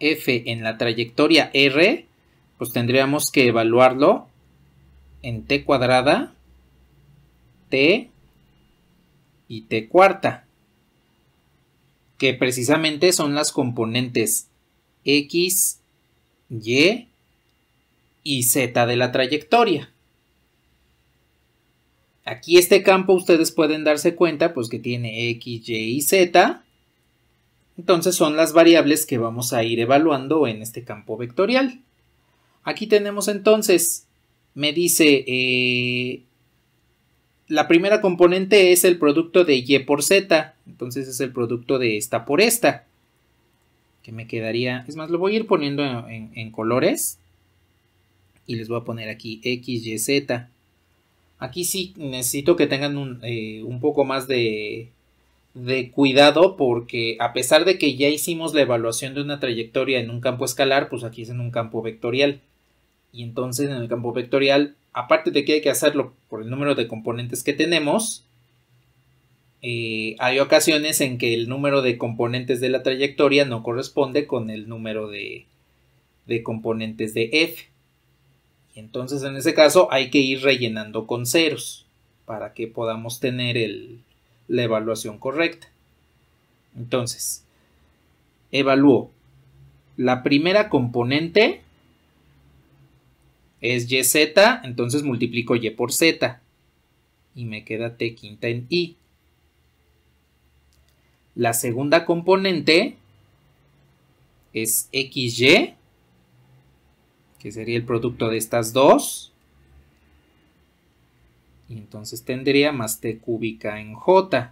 F en la trayectoria R, pues tendríamos que evaluarlo en T cuadrada, T y T cuarta, que precisamente son las componentes X, Y y Z de la trayectoria. Aquí este campo ustedes pueden darse cuenta pues que tiene X, Y y Z entonces son las variables que vamos a ir evaluando en este campo vectorial. Aquí tenemos entonces, me dice, eh, la primera componente es el producto de y por z, entonces es el producto de esta por esta, que me quedaría, es más, lo voy a ir poniendo en, colores y les voy a poner aquí x, y, z. Aquí sí necesito que tengan un eh, poco más de, de cuidado porque a pesar de que ya hicimos la evaluación de una trayectoria en un campo escalar, pues aquí es en un campo vectorial. Y entonces en el campo vectorial, aparte de que hay que hacerlo por el número de componentes que tenemos, eh, hay ocasiones en que el número de componentes de la trayectoria no corresponde con el número de, de componentes de f. Y entonces en ese caso hay que ir rellenando con ceros para que podamos tener el, la evaluación correcta. Entonces, evalúo. La primera componente es YZ, entonces multiplico Y por Z y me queda T quinta en I. La segunda componente es XY, que sería el producto de estas dos, y entonces tendría más t cúbica en j.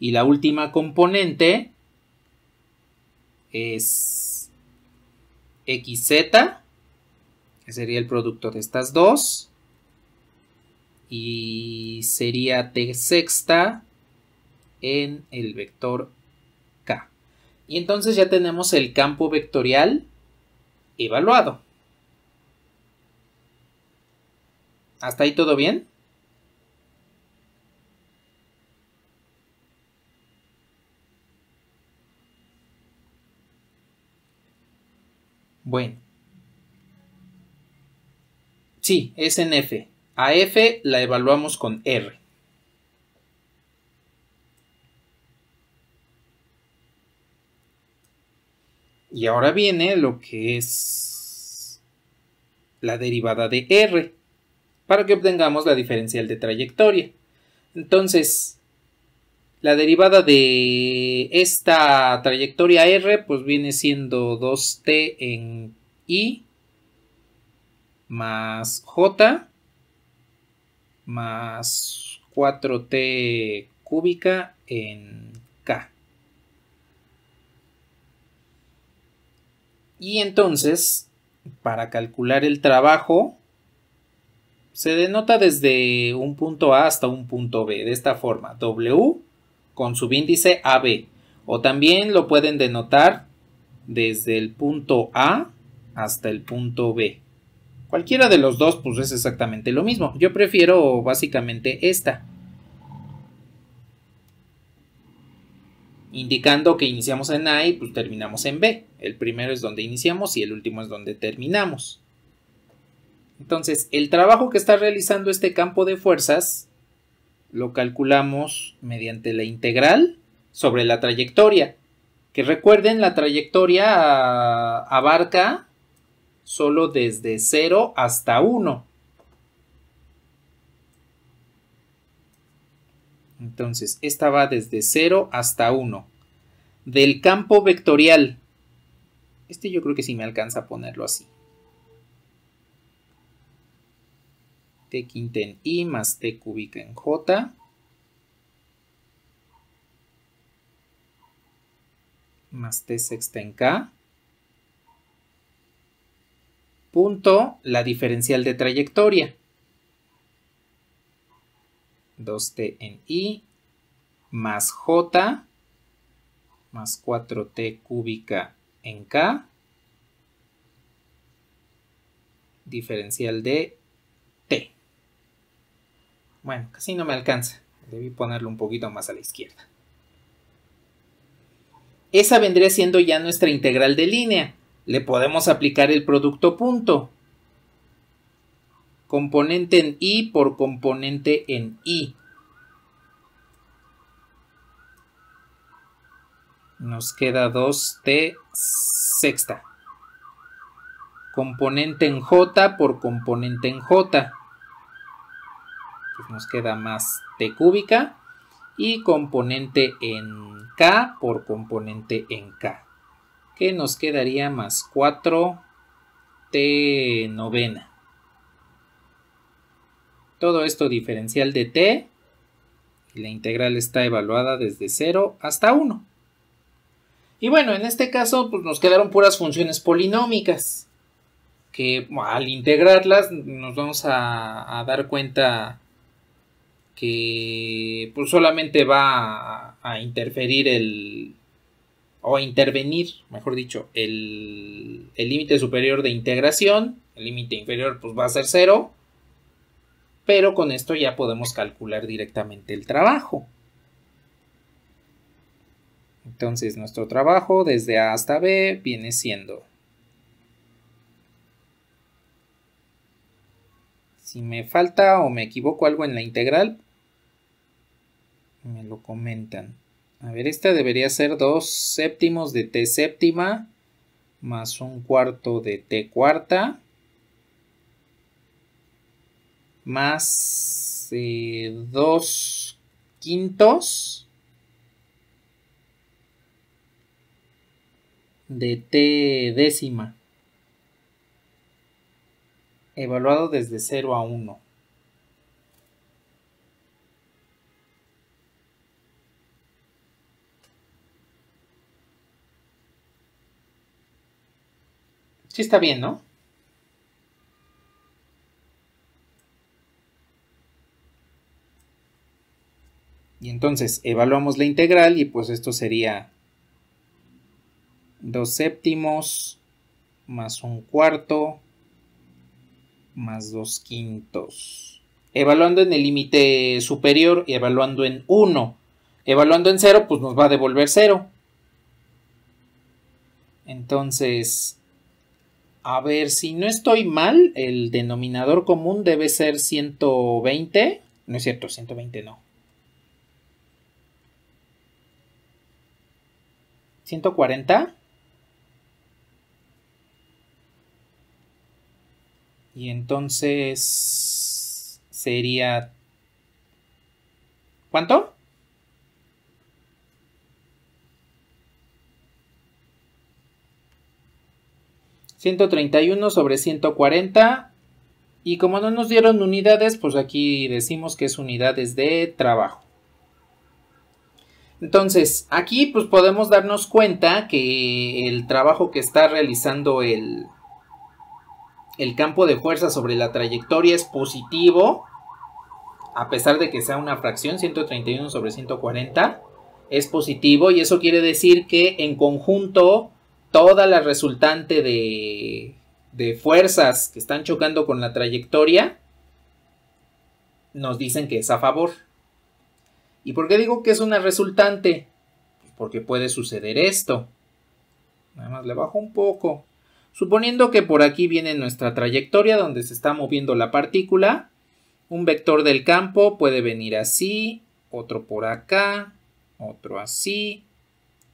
Y la última componente es xz, que sería el producto de estas dos, y sería t sexta en el vector k. Y entonces ya tenemos el campo vectorial evaluado. ¿Hasta ahí todo bien? Bueno. Sí, es en F. A F la evaluamos con R. Y ahora viene lo que es la derivada de R para que obtengamos la diferencial de trayectoria. Entonces, la derivada de esta trayectoria R pues viene siendo 2t en i más j más 4t cúbica en k. Y entonces, para calcular el trabajo, se denota desde un punto A hasta un punto B, de esta forma, W con índice AB, o también lo pueden denotar desde el punto A hasta el punto B. Cualquiera de los dos pues es exactamente lo mismo. Yo prefiero básicamente esta. Indicando que iniciamos en A y pues, terminamos en B. El primero es donde iniciamos y el último es donde terminamos. Entonces, el trabajo que está realizando este campo de fuerzas lo calculamos mediante la integral sobre la trayectoria. Que recuerden, la trayectoria ah, abarca solo desde 0 hasta 1. Entonces, esta va desde 0 hasta 1. Del campo vectorial. Este yo creo que sí me alcanza a ponerlo así. quinta en i más t cúbica en j más t sexta en k punto la diferencial de trayectoria 2t en i más j más 4t cúbica en k diferencial de bueno, casi no me alcanza. Debí ponerlo un poquito más a la izquierda. Esa vendría siendo ya nuestra integral de línea. Le podemos aplicar el producto punto. Componente en i por componente en i. Nos queda 2t sexta. Componente en j por componente en j pues nos queda más t cúbica y componente en k por componente en k, que nos quedaría más 4t novena. Todo esto diferencial de t, la integral está evaluada desde 0 hasta 1. Y bueno, en este caso pues nos quedaron puras funciones polinómicas, que al integrarlas nos vamos a dar cuenta que pues solamente va a, interferir el o a intervenir, mejor dicho, el límite superior de integración, el límite inferior pues va a ser cero, pero con esto ya podemos calcular directamente el trabajo. Entonces nuestro trabajo desde A hasta B viene siendo si me falta o me equivoco algo en la integral, me lo comentan. A ver, esta debería ser dos séptimos de t séptima más un cuarto de t cuarta más eh, dos quintos de t décima evaluado desde 0 a 1. Sí está bien, ¿no? Y entonces evaluamos la integral y pues esto sería 2 séptimos más un cuarto más 2 quintos. Evaluando en el límite superior y evaluando en 1. Evaluando en 0 pues nos va a devolver 0. Entonces a ver, si no estoy mal, el denominador común debe ser 120. No es cierto, 120 no. 140. Y entonces sería... ¿Cuánto? 131 sobre 140. Y como no nos dieron unidades, pues aquí decimos que es unidades de trabajo. Entonces, aquí pues podemos darnos cuenta que el trabajo que está realizando el, el campo de fuerza sobre la trayectoria es positivo, a pesar de que sea una fracción, 131 sobre 140, es positivo y eso quiere decir que en conjunto toda la resultante de, fuerzas que están chocando con la trayectoria, nos dicen que es a favor. ¿Y por qué digo que es una resultante? Porque puede suceder esto. Nada más le bajo un poco. Suponiendo que por aquí viene nuestra trayectoria donde se está moviendo la partícula, un vector del campo puede venir así, otro por acá, otro así,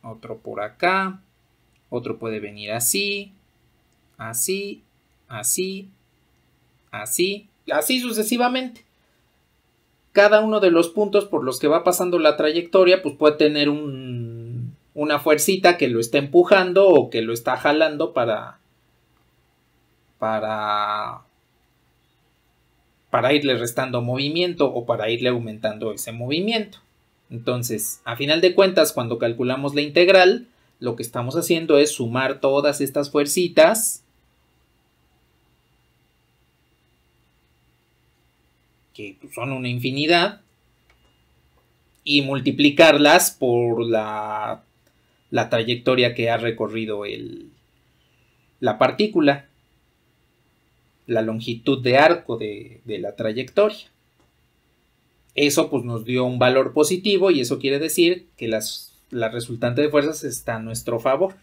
otro por acá, otro puede venir así, así, así, así, así sucesivamente. Cada uno de los puntos por los que va pasando la trayectoria, pues puede tener un, una fuercita que lo está empujando o que lo está jalando para, para, para irle restando movimiento o para irle aumentando ese movimiento. Entonces, a final de cuentas, cuando calculamos la integral, lo que estamos haciendo es sumar todas estas fuercitas que pues, son una infinidad y multiplicarlas por la, la trayectoria que ha recorrido la partícula, la longitud de arco de, de la trayectoria. Eso pues, nos dio un valor positivo y eso quiere decir que las la resultante de fuerzas está a nuestro favor.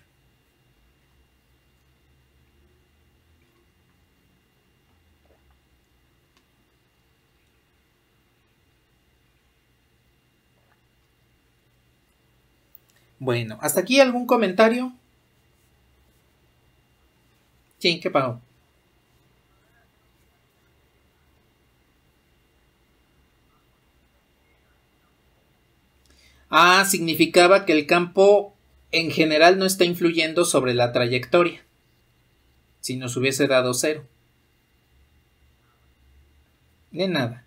Bueno, ¿hasta aquí algún comentario? ¿Quién qué pagó? Ah, significaba que el campo en general no está influyendo sobre la trayectoria. Si nos hubiese dado cero. De nada.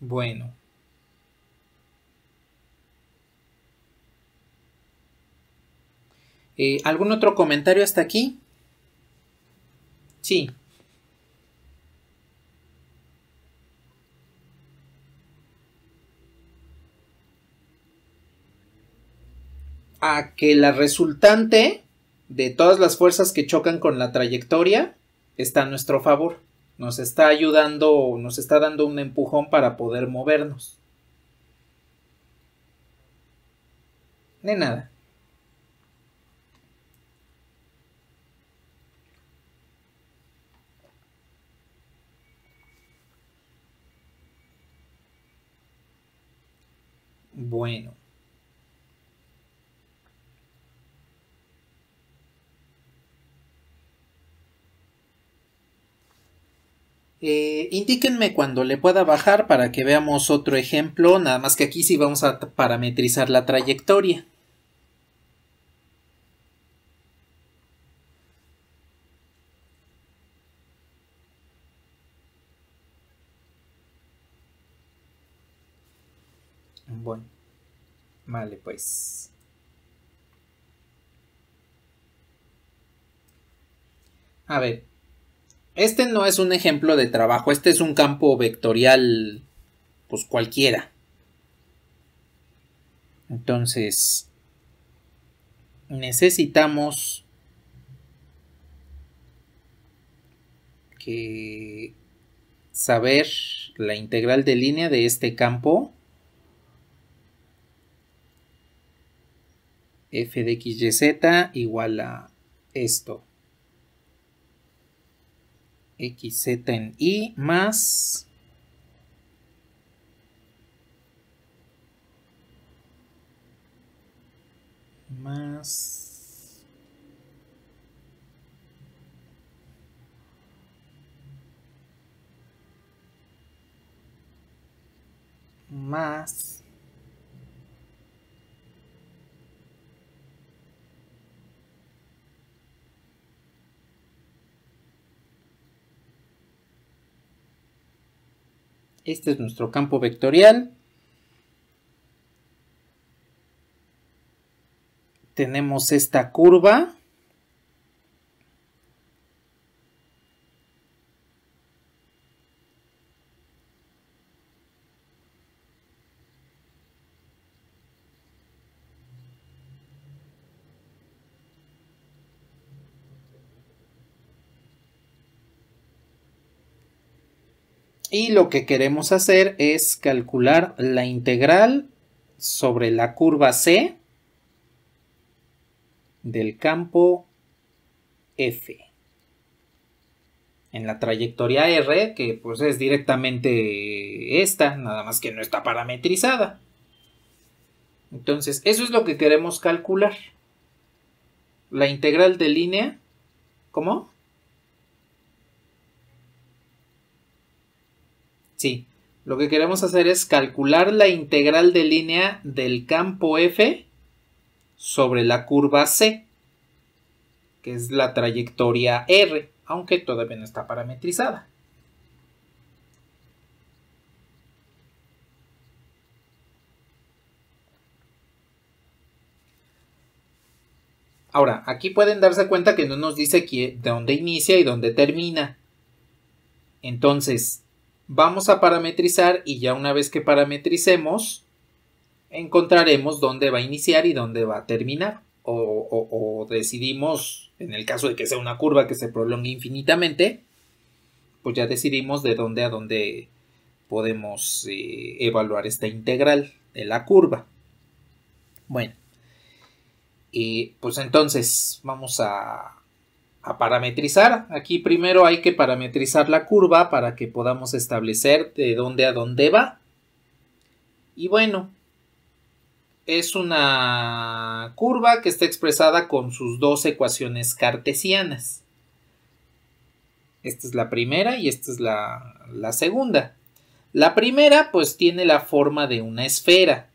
Bueno. Eh, ¿Algún otro comentario hasta aquí? Sí. A que la resultante de todas las fuerzas que chocan con la trayectoria está a nuestro favor. Nos está ayudando, nos está dando un empujón para poder movernos. De nada. bueno. Eh, indíquenme cuando le pueda bajar para que veamos otro ejemplo, nada más que aquí sí vamos a parametrizar la trayectoria. Vale, pues. A ver, este no es un ejemplo de trabajo, este es un campo vectorial, pues cualquiera. Entonces, necesitamos que saber la integral de línea de este campo f de x, xyz igual a esto. xz en y más más más Este es nuestro campo vectorial. Tenemos esta curva y lo que queremos hacer es calcular la integral sobre la curva C del campo F. En la trayectoria R, que pues es directamente esta, nada más que no está parametrizada. Entonces, eso es lo que queremos calcular. La integral de línea, ¿cómo? Sí, lo que queremos hacer es calcular la integral de línea del campo F sobre la curva C, que es la trayectoria R, aunque todavía no está parametrizada. Ahora, aquí pueden darse cuenta que no nos dice de dónde inicia y dónde termina. Entonces, Vamos a parametrizar y ya una vez que parametricemos, encontraremos dónde va a iniciar y dónde va a terminar. O, decidimos, en el caso de que sea una curva que se prolongue infinitamente, pues ya decidimos de dónde a dónde podemos eh, evaluar esta integral de la curva. Bueno, eh, pues entonces vamos a a parametrizar. Aquí primero hay que parametrizar la curva para que podamos establecer de dónde a dónde va. Y bueno, es una curva que está expresada con sus dos ecuaciones cartesianas. Esta es la primera y esta es la, la segunda. La primera pues tiene la forma de una esfera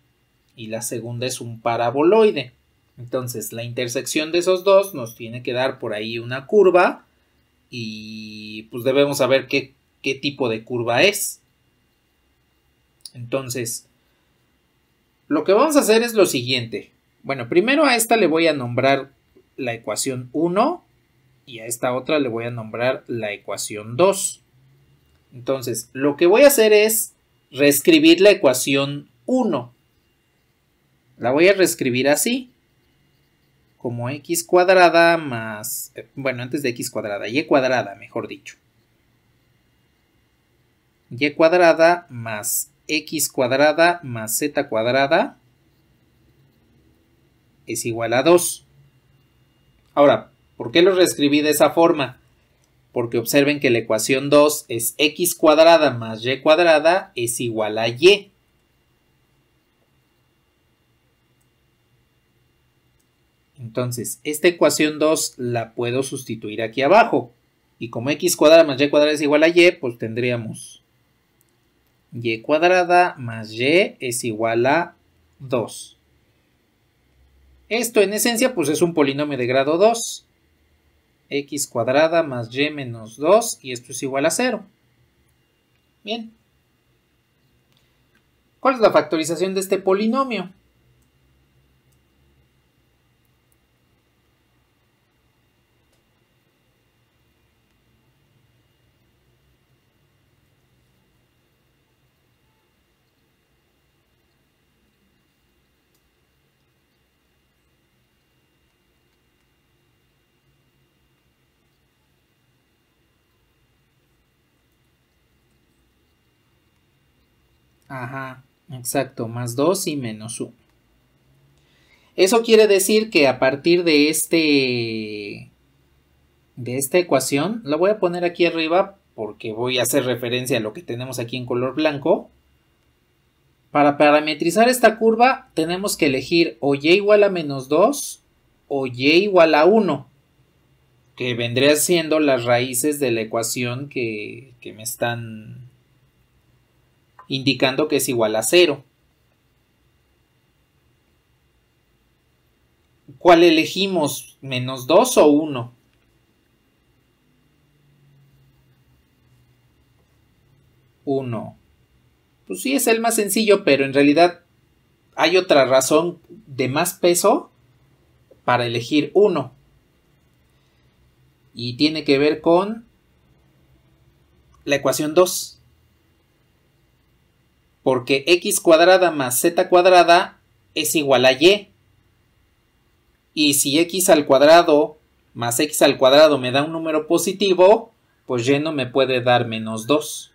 y la segunda es un paraboloide. Entonces, la intersección de esos dos nos tiene que dar por ahí una curva y pues debemos saber qué, tipo de curva es. Entonces, lo que vamos a hacer es lo siguiente. Bueno, primero a esta le voy a nombrar la ecuación 1 y a esta otra le voy a nombrar la ecuación 2. Entonces, lo que voy a hacer es reescribir la ecuación 1. La voy a reescribir así como x cuadrada más, eh, bueno, antes de x cuadrada, y cuadrada, mejor dicho. y cuadrada más x cuadrada más z cuadrada es igual a 2. Ahora, ¿por qué lo reescribí de esa forma? Porque observen que la ecuación 2 es x cuadrada más y cuadrada es igual a y. Entonces, esta ecuación 2 la puedo sustituir aquí abajo. Y como x cuadrada más y cuadrada es igual a y, pues tendríamos y cuadrada más y es igual a 2. Esto en esencia pues es un polinomio de grado 2. x cuadrada más y menos 2 y esto es igual a 0. Bien. ¿Cuál es la factorización de este polinomio? Ajá, exacto, más 2 y menos 1. Eso quiere decir que a partir de este de esta ecuación, la voy a poner aquí arriba porque voy a hacer referencia a lo que tenemos aquí en color blanco. Para parametrizar esta curva tenemos que elegir o y igual a menos 2 o y igual a 1, que vendría siendo las raíces de la ecuación que, que me están indicando que es igual a 0. ¿Cuál elegimos? ¿Menos 2 o 1? 1. Pues sí, es el más sencillo, pero en realidad hay otra razón de más peso para elegir 1. Y tiene que ver con la ecuación 2 porque x cuadrada más z cuadrada es igual a y. Y si x al cuadrado más x al cuadrado me da un número positivo, pues y no me puede dar menos 2.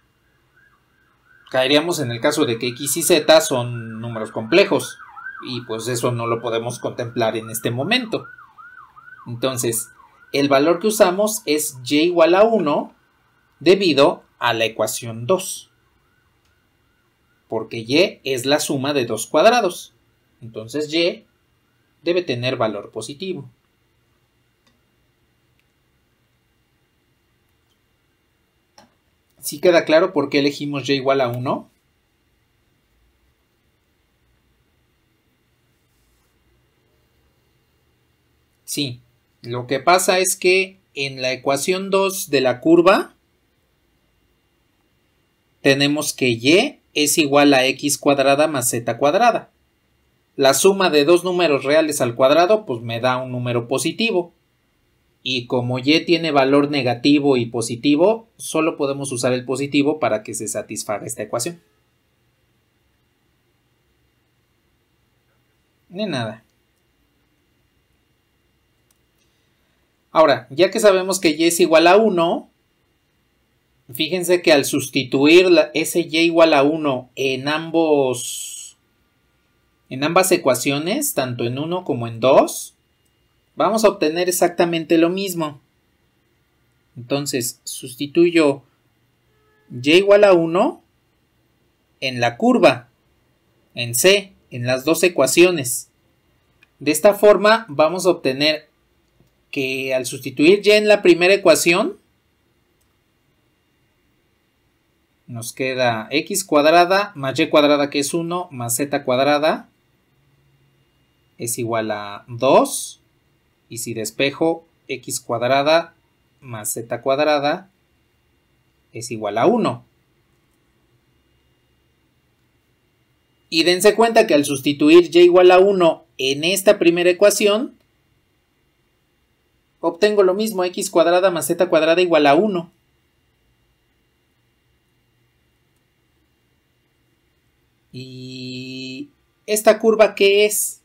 Caeríamos en el caso de que x y z son números complejos, y pues eso no lo podemos contemplar en este momento. Entonces, el valor que usamos es y igual a 1 debido a la ecuación 2 porque y es la suma de dos cuadrados. Entonces y debe tener valor positivo. ¿Sí queda claro por qué elegimos y igual a 1? Sí, lo que pasa es que en la ecuación 2 de la curva tenemos que y es igual a x cuadrada más z cuadrada. La suma de dos números reales al cuadrado pues me da un número positivo. Y como y tiene valor negativo y positivo, solo podemos usar el positivo para que se satisfaga esta ecuación. Ni nada. Ahora, ya que sabemos que y es igual a 1, Fíjense que al sustituir la, ese y igual a 1 en ambos. En ambas ecuaciones, tanto en 1 como en 2, vamos a obtener exactamente lo mismo. Entonces, sustituyo y igual a 1 en la curva, en C, en las dos ecuaciones. De esta forma vamos a obtener que al sustituir y en la primera ecuación, Nos queda x cuadrada más y cuadrada que es 1 más z cuadrada es igual a 2. Y si despejo x cuadrada más z cuadrada es igual a 1. Y dense cuenta que al sustituir y igual a 1 en esta primera ecuación, obtengo lo mismo, x cuadrada más z cuadrada igual a 1. ¿Esta curva que es?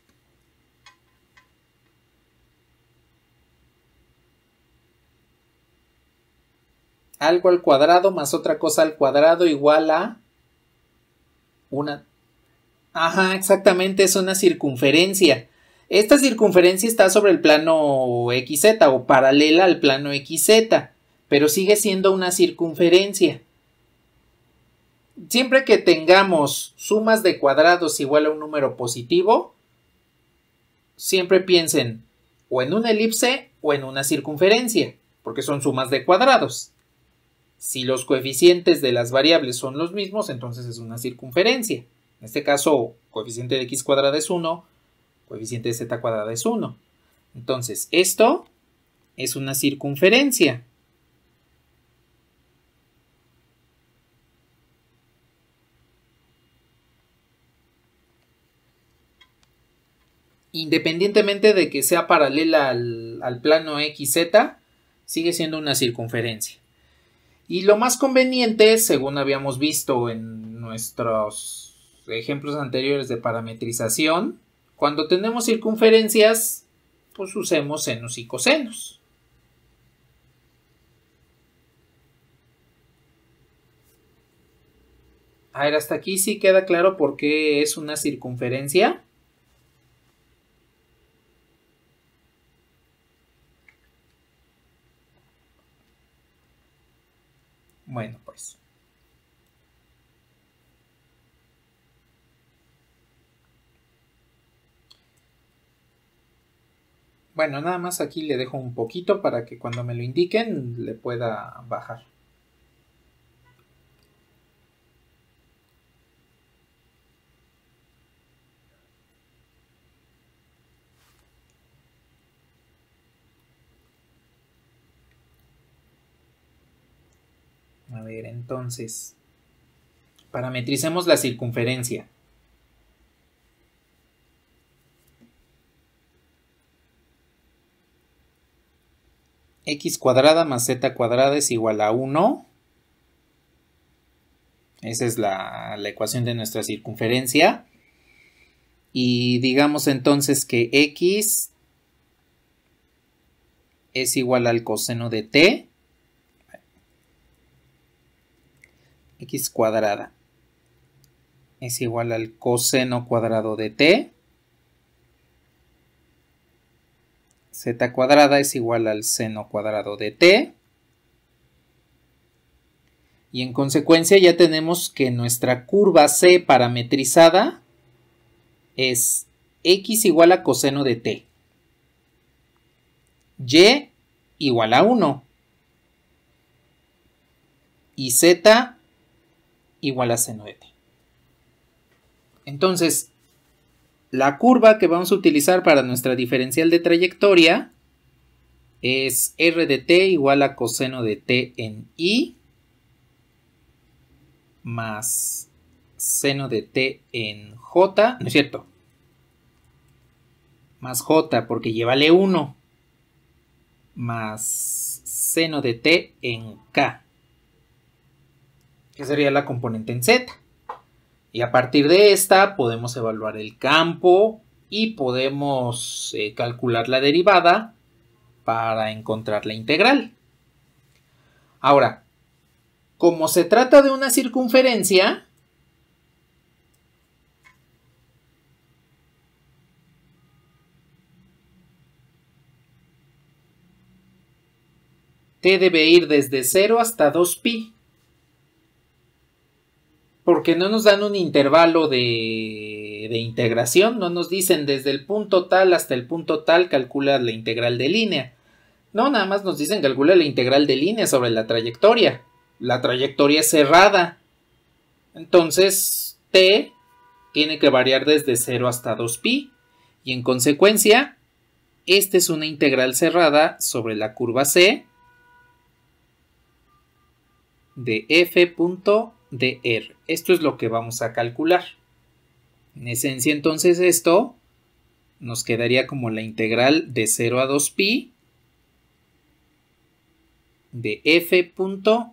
Algo al cuadrado más otra cosa al cuadrado igual a una... Ajá, exactamente, es una circunferencia. Esta circunferencia está sobre el plano XZ o paralela al plano XZ, pero sigue siendo una circunferencia siempre que tengamos sumas de cuadrados igual a un número positivo, siempre piensen o en una elipse o en una circunferencia, porque son sumas de cuadrados. Si los coeficientes de las variables son los mismos, entonces es una circunferencia. En este caso, coeficiente de x cuadrada es 1, coeficiente de z cuadrada es 1. Entonces, esto es una circunferencia. independientemente de que sea paralela al, plano XZ, sigue siendo una circunferencia. Y lo más conveniente, según habíamos visto en nuestros ejemplos anteriores de parametrización, cuando tenemos circunferencias, pues usemos senos y cosenos. A ver, hasta aquí sí queda claro por qué es una circunferencia. Bueno, pues. Bueno, nada más aquí le dejo un poquito para que cuando me lo indiquen le pueda bajar. Entonces, parametricemos la circunferencia. x cuadrada más z cuadrada es igual a 1. Esa es la, la, ecuación de nuestra circunferencia. Y digamos entonces que x es igual al coseno de t x cuadrada es igual al coseno cuadrado de t. z cuadrada es igual al seno cuadrado de t. Y en consecuencia ya tenemos que nuestra curva C parametrizada es x igual a coseno de t. y igual a 1. y z igual a seno de t. Entonces, la curva que vamos a utilizar para nuestra diferencial de trayectoria es R de t igual a coseno de t en i más seno de t en j, no es cierto, más j porque llévale 1, más seno de t en k que sería la componente en Z. Y a partir de esta podemos evaluar el campo y podemos eh, calcular la derivada para encontrar la integral. Ahora, como se trata de una circunferencia, T debe ir desde 0 hasta 2pi porque no nos dan un intervalo de, integración, no nos dicen desde el punto tal hasta el punto tal calcula la integral de línea. No, nada más nos dicen calcula la integral de línea sobre la trayectoria. La trayectoria es cerrada. Entonces, t tiene que variar desde 0 hasta 2pi. Y en consecuencia, esta es una integral cerrada sobre la curva c de f de R. Esto es lo que vamos a calcular. En esencia, entonces esto nos quedaría como la integral de 0 a 2pi de f punto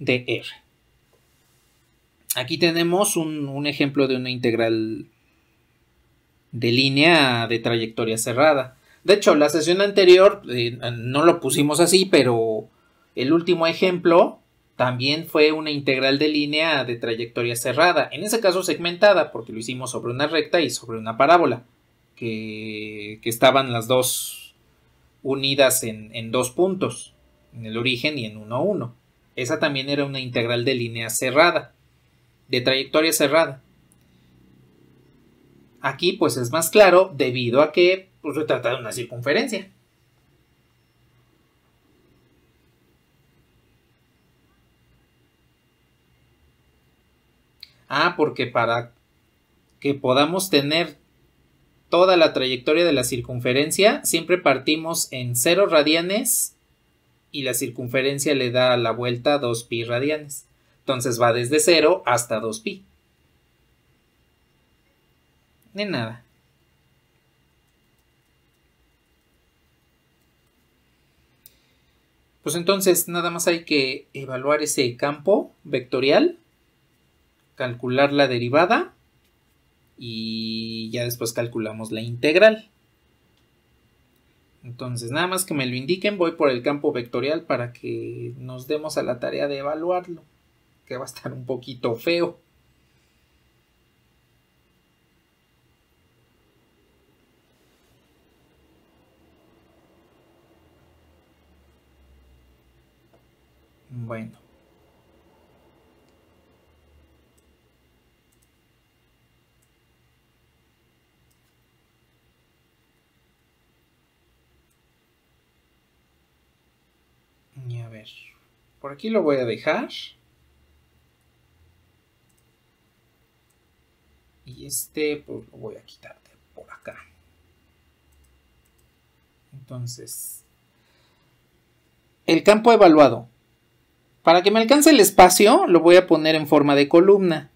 de r. Aquí tenemos un, ejemplo de una integral de línea de trayectoria cerrada. De hecho, la sesión anterior eh, no lo pusimos así, pero el último ejemplo también fue una integral de línea de trayectoria cerrada, en ese caso segmentada, porque lo hicimos sobre una recta y sobre una parábola, que, estaban las dos unidas en, dos puntos, en el origen y en 1, 1. Esa también era una integral de línea cerrada, de trayectoria cerrada. Aquí pues es más claro debido a que pues, se trata de una circunferencia. Ah, porque para que podamos tener toda la trayectoria de la circunferencia, siempre partimos en 0 radianes y la circunferencia le da la vuelta 2pi radianes. Entonces va desde 0 hasta 2pi. De nada. Pues entonces nada más hay que evaluar ese campo vectorial calcular la derivada y ya después calculamos la integral. Entonces, nada más que me lo indiquen, voy por el campo vectorial para que nos demos a la tarea de evaluarlo, que va a estar un poquito feo. Bueno. por aquí lo voy a dejar. Y este pues, lo voy a quitar por acá. Entonces, el campo evaluado. Para que me alcance el espacio, lo voy a poner en forma de columna.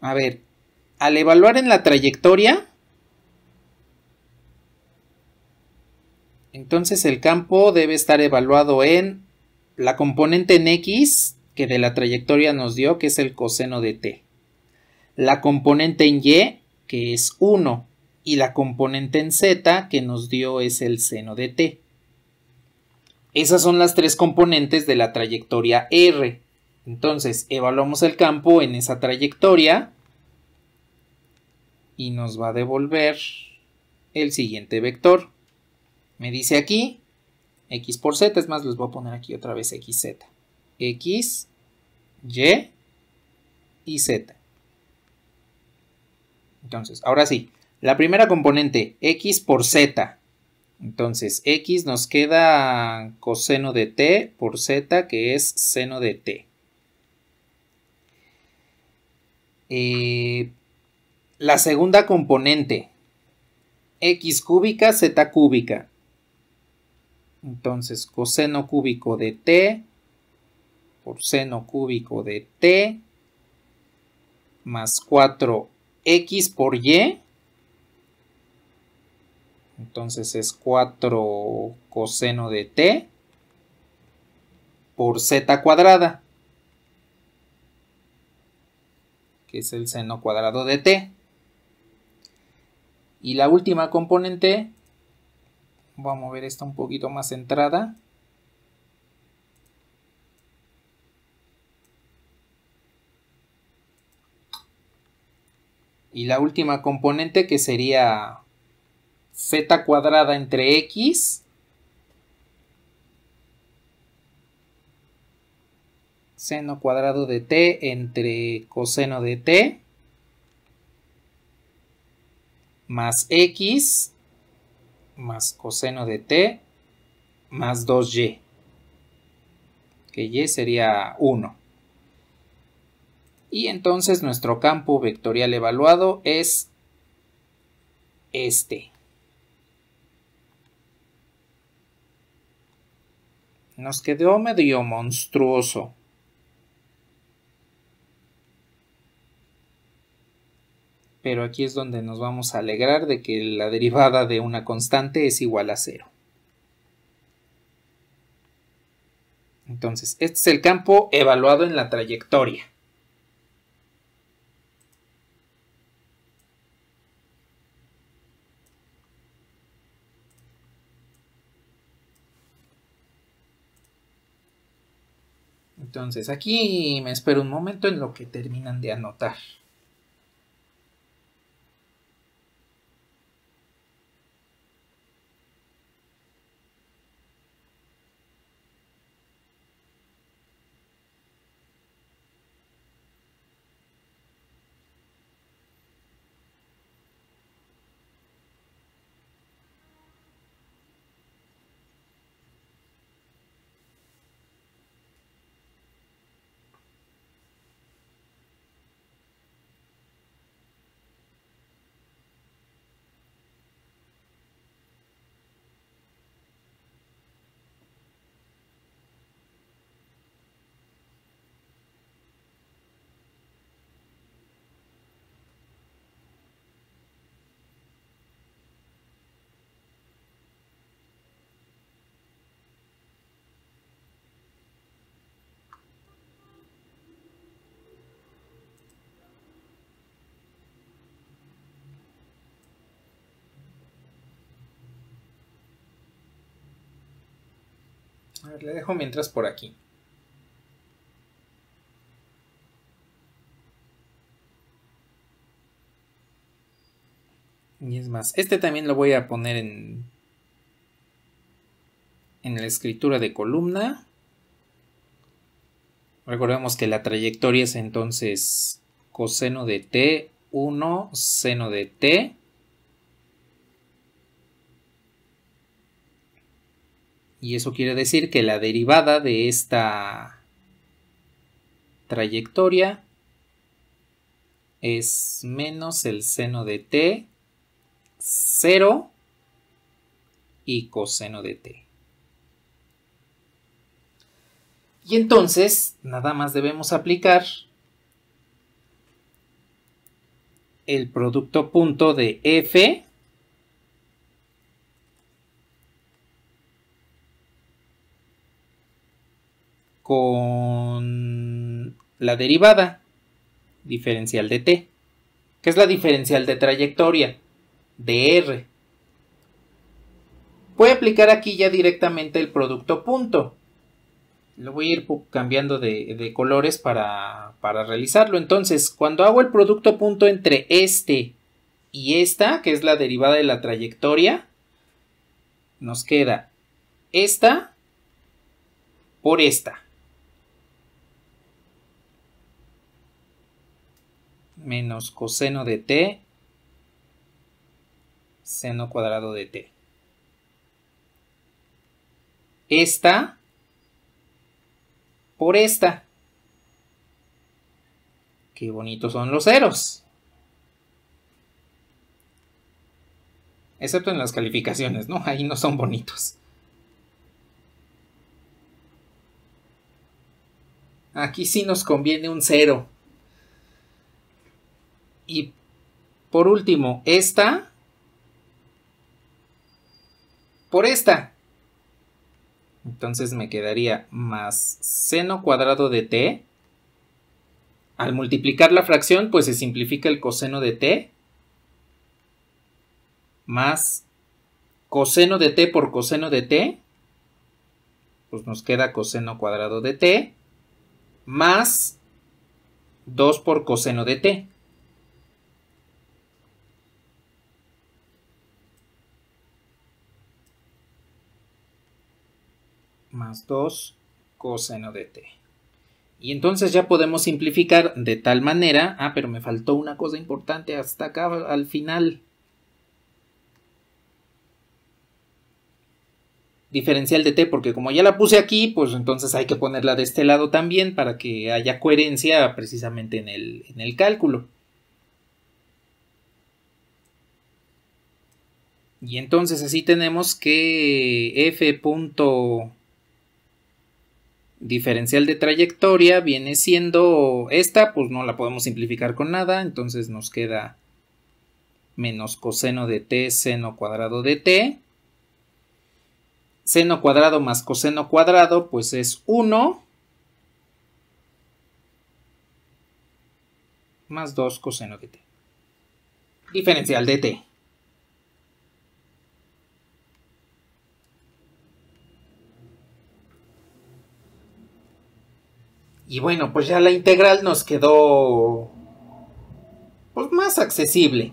A ver, al evaluar en la trayectoria, Entonces el campo debe estar evaluado en la componente en x que de la trayectoria nos dio, que es el coseno de t. La componente en y, que es 1, y la componente en z que nos dio es el seno de t. Esas son las tres componentes de la trayectoria r. Entonces, evaluamos el campo en esa trayectoria y nos va a devolver el siguiente vector. Me dice aquí, x por z, es más, les voy a poner aquí otra vez xz. x, y y z. Entonces, ahora sí, la primera componente, x por z. Entonces, x nos queda coseno de t por z, que es seno de t. Eh, la segunda componente, x cúbica, z cúbica. Entonces, coseno cúbico de t por seno cúbico de t más 4x por y. Entonces es 4 coseno de t por z cuadrada, que es el seno cuadrado de t. Y la última componente Vamos a mover esta un poquito más centrada. Y la última componente que sería z cuadrada entre x seno cuadrado de t entre coseno de t más x más coseno de t más 2y, que y sería 1. Y entonces nuestro campo vectorial evaluado es este. Nos quedó medio monstruoso. pero aquí es donde nos vamos a alegrar de que la derivada de una constante es igual a cero. Entonces, este es el campo evaluado en la trayectoria. Entonces, aquí me espero un momento en lo que terminan de anotar. le dejo mientras por aquí. Y es más, este también lo voy a poner en, en la escritura de columna. Recordemos que la trayectoria es entonces coseno de t1, seno de t Y eso quiere decir que la derivada de esta trayectoria es menos el seno de t, cero y coseno de t. Y entonces, nada más debemos aplicar el producto punto de f con la derivada, diferencial de t, que es la diferencial de trayectoria, de r. Voy a aplicar aquí ya directamente el producto punto. Lo voy a ir cambiando de, colores para, para realizarlo. Entonces, cuando hago el producto punto entre este y esta, que es la derivada de la trayectoria, nos queda esta por esta. menos coseno de t seno cuadrado de t. Esta por esta. Qué bonitos son los ceros. Excepto en las calificaciones, ¿no? Ahí no son bonitos. Aquí sí nos conviene un cero. Y por último, esta por esta. Entonces me quedaría más seno cuadrado de t. Al multiplicar la fracción, pues se simplifica el coseno de t. Más coseno de t por coseno de t. Pues nos queda coseno cuadrado de t. Más 2 por coseno de t. más 2 coseno de t. Y entonces ya podemos simplificar de tal manera... Ah, pero me faltó una cosa importante hasta acá al final. diferencial de t, porque como ya la puse aquí, pues entonces hay que ponerla de este lado también para que haya coherencia precisamente en el, cálculo. Y entonces así tenemos que f punto diferencial de trayectoria viene siendo esta, pues no la podemos simplificar con nada, entonces nos queda menos coseno de t seno cuadrado de t. Seno cuadrado más coseno cuadrado, pues es 1 más 2 coseno de t. Diferencial de t. Y bueno, pues ya la integral nos quedó pues más accesible.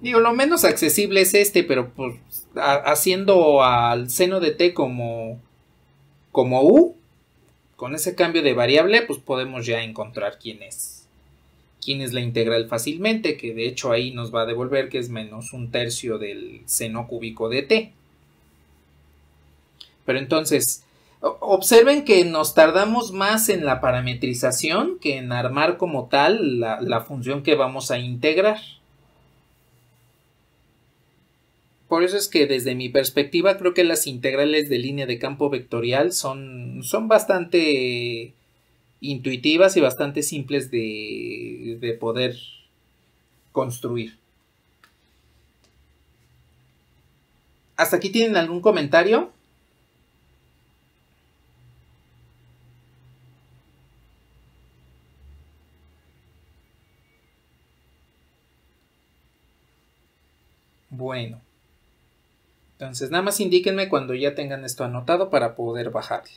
Digo, lo menos accesible es este, pero pues haciendo al seno de t como como u, con ese cambio de variable, pues podemos ya encontrar quién es quién es la integral fácilmente, que de hecho ahí nos va a devolver que es menos un tercio del seno cúbico de t. Pero entonces, Observen que nos tardamos más en la parametrización que en armar como tal la, función que vamos a integrar. Por eso es que desde mi perspectiva creo que las integrales de línea de campo vectorial son, son bastante intuitivas y bastante simples de, de poder construir. ¿Hasta aquí tienen algún comentario? bueno. Entonces nada más indíquenme cuando ya tengan esto anotado para poder bajarle.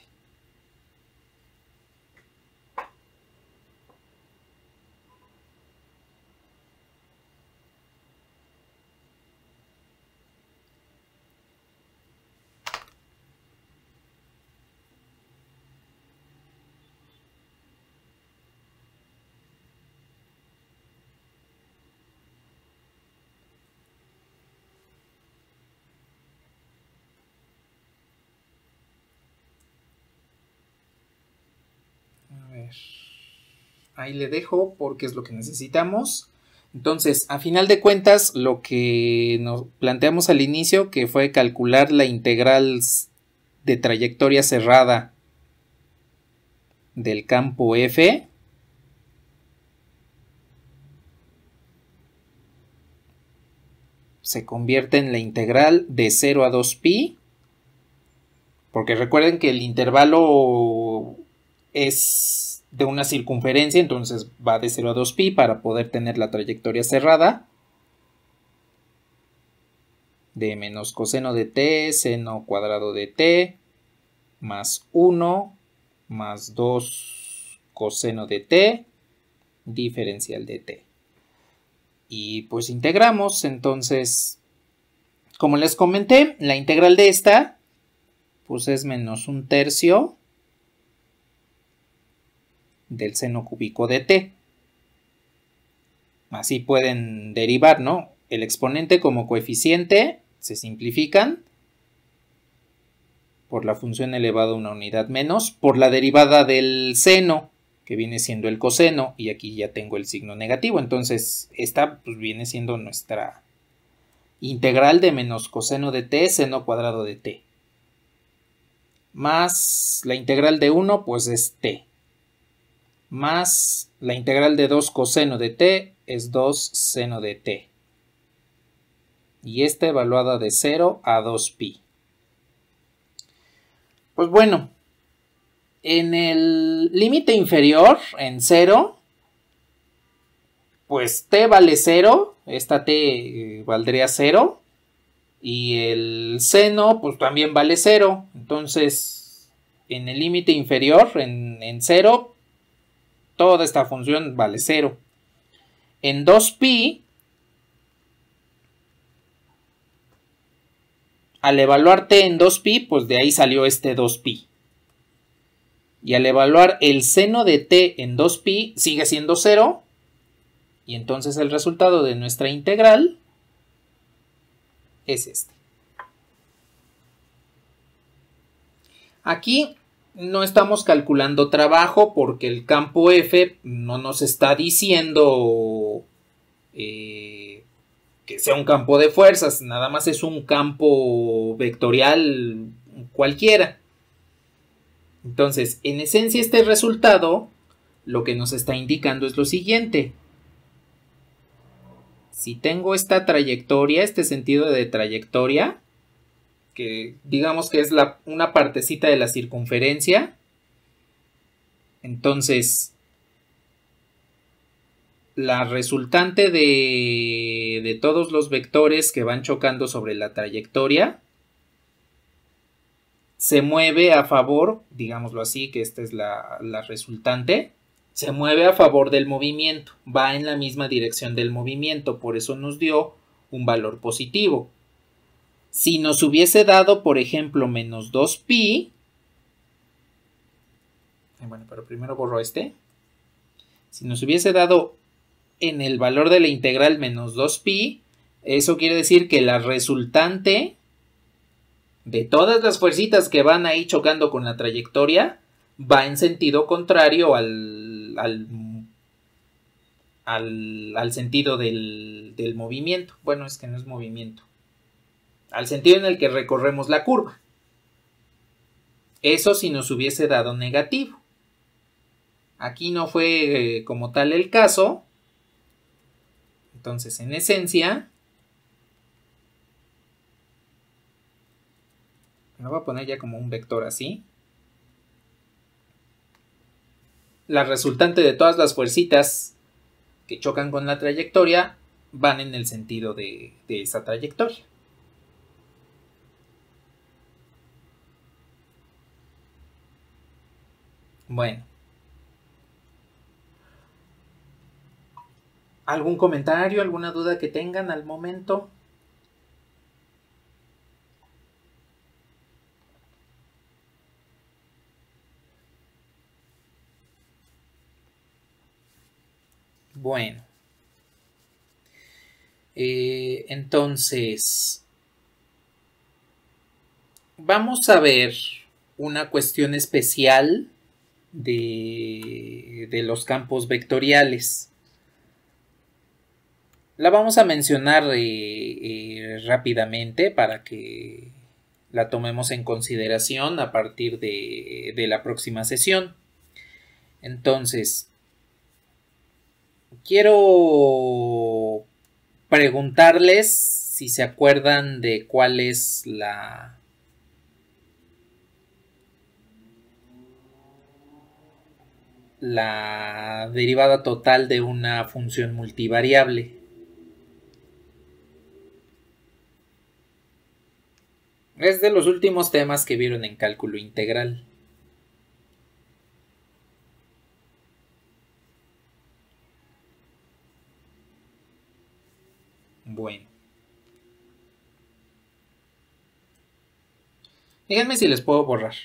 ahí le dejo porque es lo que necesitamos. Entonces, a final de cuentas, lo que nos planteamos al inicio, que fue calcular la integral de trayectoria cerrada del campo F, se convierte en la integral de 0 a 2pi, porque recuerden que el intervalo es de una circunferencia, entonces va de 0 a 2pi para poder tener la trayectoria cerrada de menos coseno de t, seno cuadrado de t, más 1, más 2 coseno de t, diferencial de t. Y pues integramos, entonces, como les comenté, la integral de esta, pues es menos un tercio del seno cúbico de t. Así pueden derivar, ¿no? El exponente como coeficiente se simplifican por la función elevada a una unidad menos, por la derivada del seno, que viene siendo el coseno, y aquí ya tengo el signo negativo, entonces esta pues, viene siendo nuestra integral de menos coseno de t, seno cuadrado de t, más la integral de 1, pues es t, más la integral de 2 coseno de t es 2 seno de t. Y esta evaluada de 0 a 2pi. Pues bueno, en el límite inferior, en 0, pues t vale 0, esta t eh, valdría 0, y el seno pues también vale 0, entonces en el límite inferior, en, en 0, toda esta función vale 0. En 2pi, al evaluar t en 2pi, pues de ahí salió este 2pi. Y al evaluar el seno de t en 2pi, sigue siendo 0. Y entonces el resultado de nuestra integral es este. Aquí no estamos calculando trabajo porque el campo F no nos está diciendo eh, que sea un campo de fuerzas, nada más es un campo vectorial cualquiera. Entonces, en esencia este resultado lo que nos está indicando es lo siguiente. Si tengo esta trayectoria, este sentido de trayectoria, que digamos que es una partecita de la circunferencia. Entonces, la resultante de, todos los vectores que van chocando sobre la trayectoria se mueve a favor, digámoslo así, que esta es la, la resultante, se mueve a favor del movimiento, va en la misma dirección del movimiento, por eso nos dio un valor positivo. Si nos hubiese dado, por ejemplo, menos 2pi. Bueno, pero primero borro este. Si nos hubiese dado en el valor de la integral menos 2pi, eso quiere decir que la resultante de todas las fuerzas que van ahí chocando con la trayectoria va en sentido contrario al, al, al, sentido del, del movimiento. Bueno, es que no es movimiento al sentido en el que recorremos la curva. Eso si nos hubiese dado negativo. Aquí no fue eh, como tal el caso. Entonces, en esencia, lo voy a poner ya como un vector así. La resultante de todas las fuercitas que chocan con la trayectoria van en el sentido de esa trayectoria. Bueno. ¿Algún comentario, alguna duda que tengan al momento? Bueno. Eh, entonces, vamos a ver una cuestión especial de, los campos vectoriales. La vamos a mencionar eh, eh, rápidamente para que la tomemos en consideración a partir de, de la próxima sesión. Entonces, quiero preguntarles si se acuerdan de cuál es la, la derivada total de una función multivariable. Es de los últimos temas que vieron en cálculo integral. Bueno. Díganme si les puedo borrar.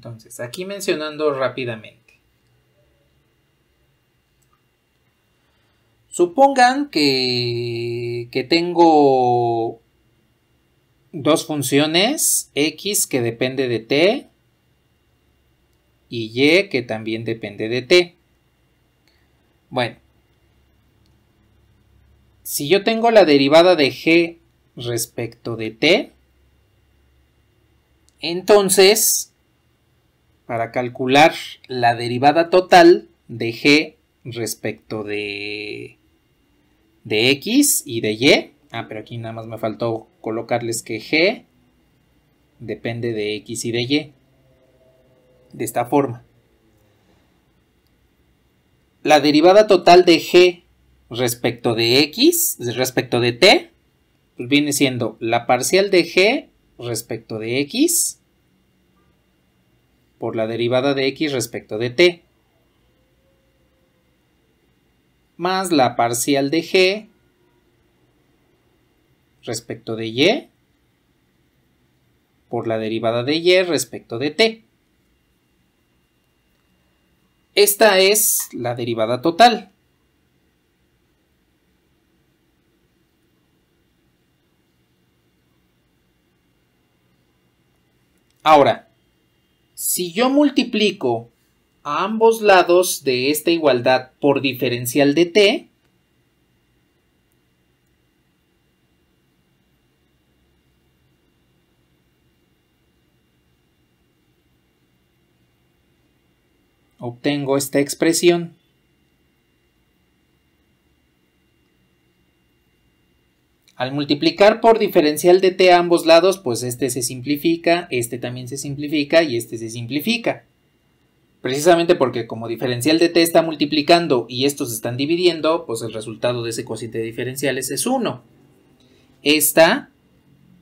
Entonces, aquí mencionando rápidamente. Supongan que, tengo dos funciones, x que depende de t y y que también depende de t. Bueno, si yo tengo la derivada de g respecto de t, entonces para calcular la derivada total de g respecto de, de x y de y. Ah, pero aquí nada más me faltó colocarles que g depende de x y de y. De esta forma. La derivada total de g respecto de x, respecto de t, pues viene siendo la parcial de g respecto de x por la derivada de x respecto de t, más la parcial de g respecto de y, por la derivada de y respecto de t. Esta es la derivada total. Ahora, si yo multiplico a ambos lados de esta igualdad por diferencial de t, obtengo esta expresión. Al multiplicar por diferencial de t a ambos lados, pues este se simplifica, este también se simplifica y este se simplifica. Precisamente porque como diferencial de t está multiplicando y estos están dividiendo, pues el resultado de ese cociente de diferenciales es 1. Esta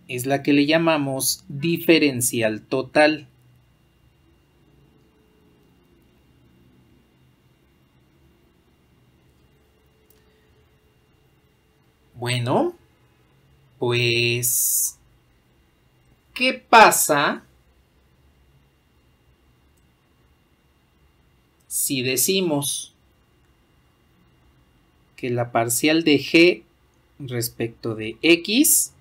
es la que le llamamos diferencial total. Bueno, pues, ¿qué pasa si decimos que la parcial de g respecto de x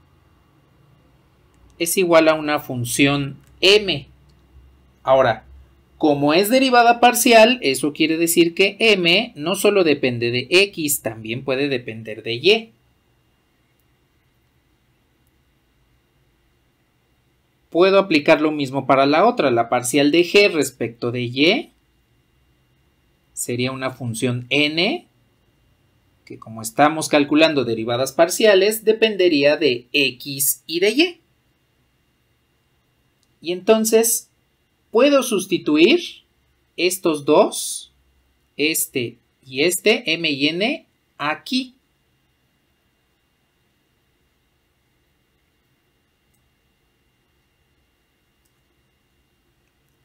es igual a una función m? Ahora, como es derivada parcial, eso quiere decir que m no solo depende de x, también puede depender de y. puedo aplicar lo mismo para la otra. La parcial de g respecto de y sería una función n, que como estamos calculando derivadas parciales, dependería de x y de y. Y entonces puedo sustituir estos dos, este y este, m y n, aquí.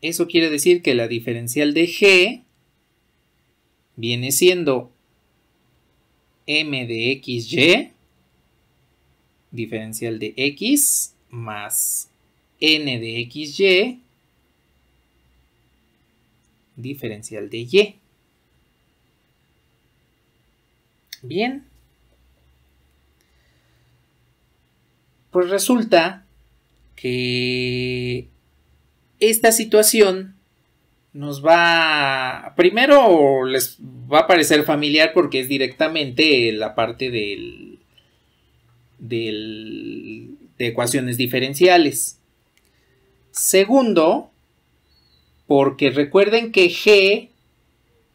Eso quiere decir que la diferencial de g viene siendo m de xy, diferencial de x, más n de xy, diferencial de y. Bien. Pues resulta que esta situación nos va, primero les va a parecer familiar porque es directamente la parte del, de ecuaciones diferenciales. Segundo, porque recuerden que g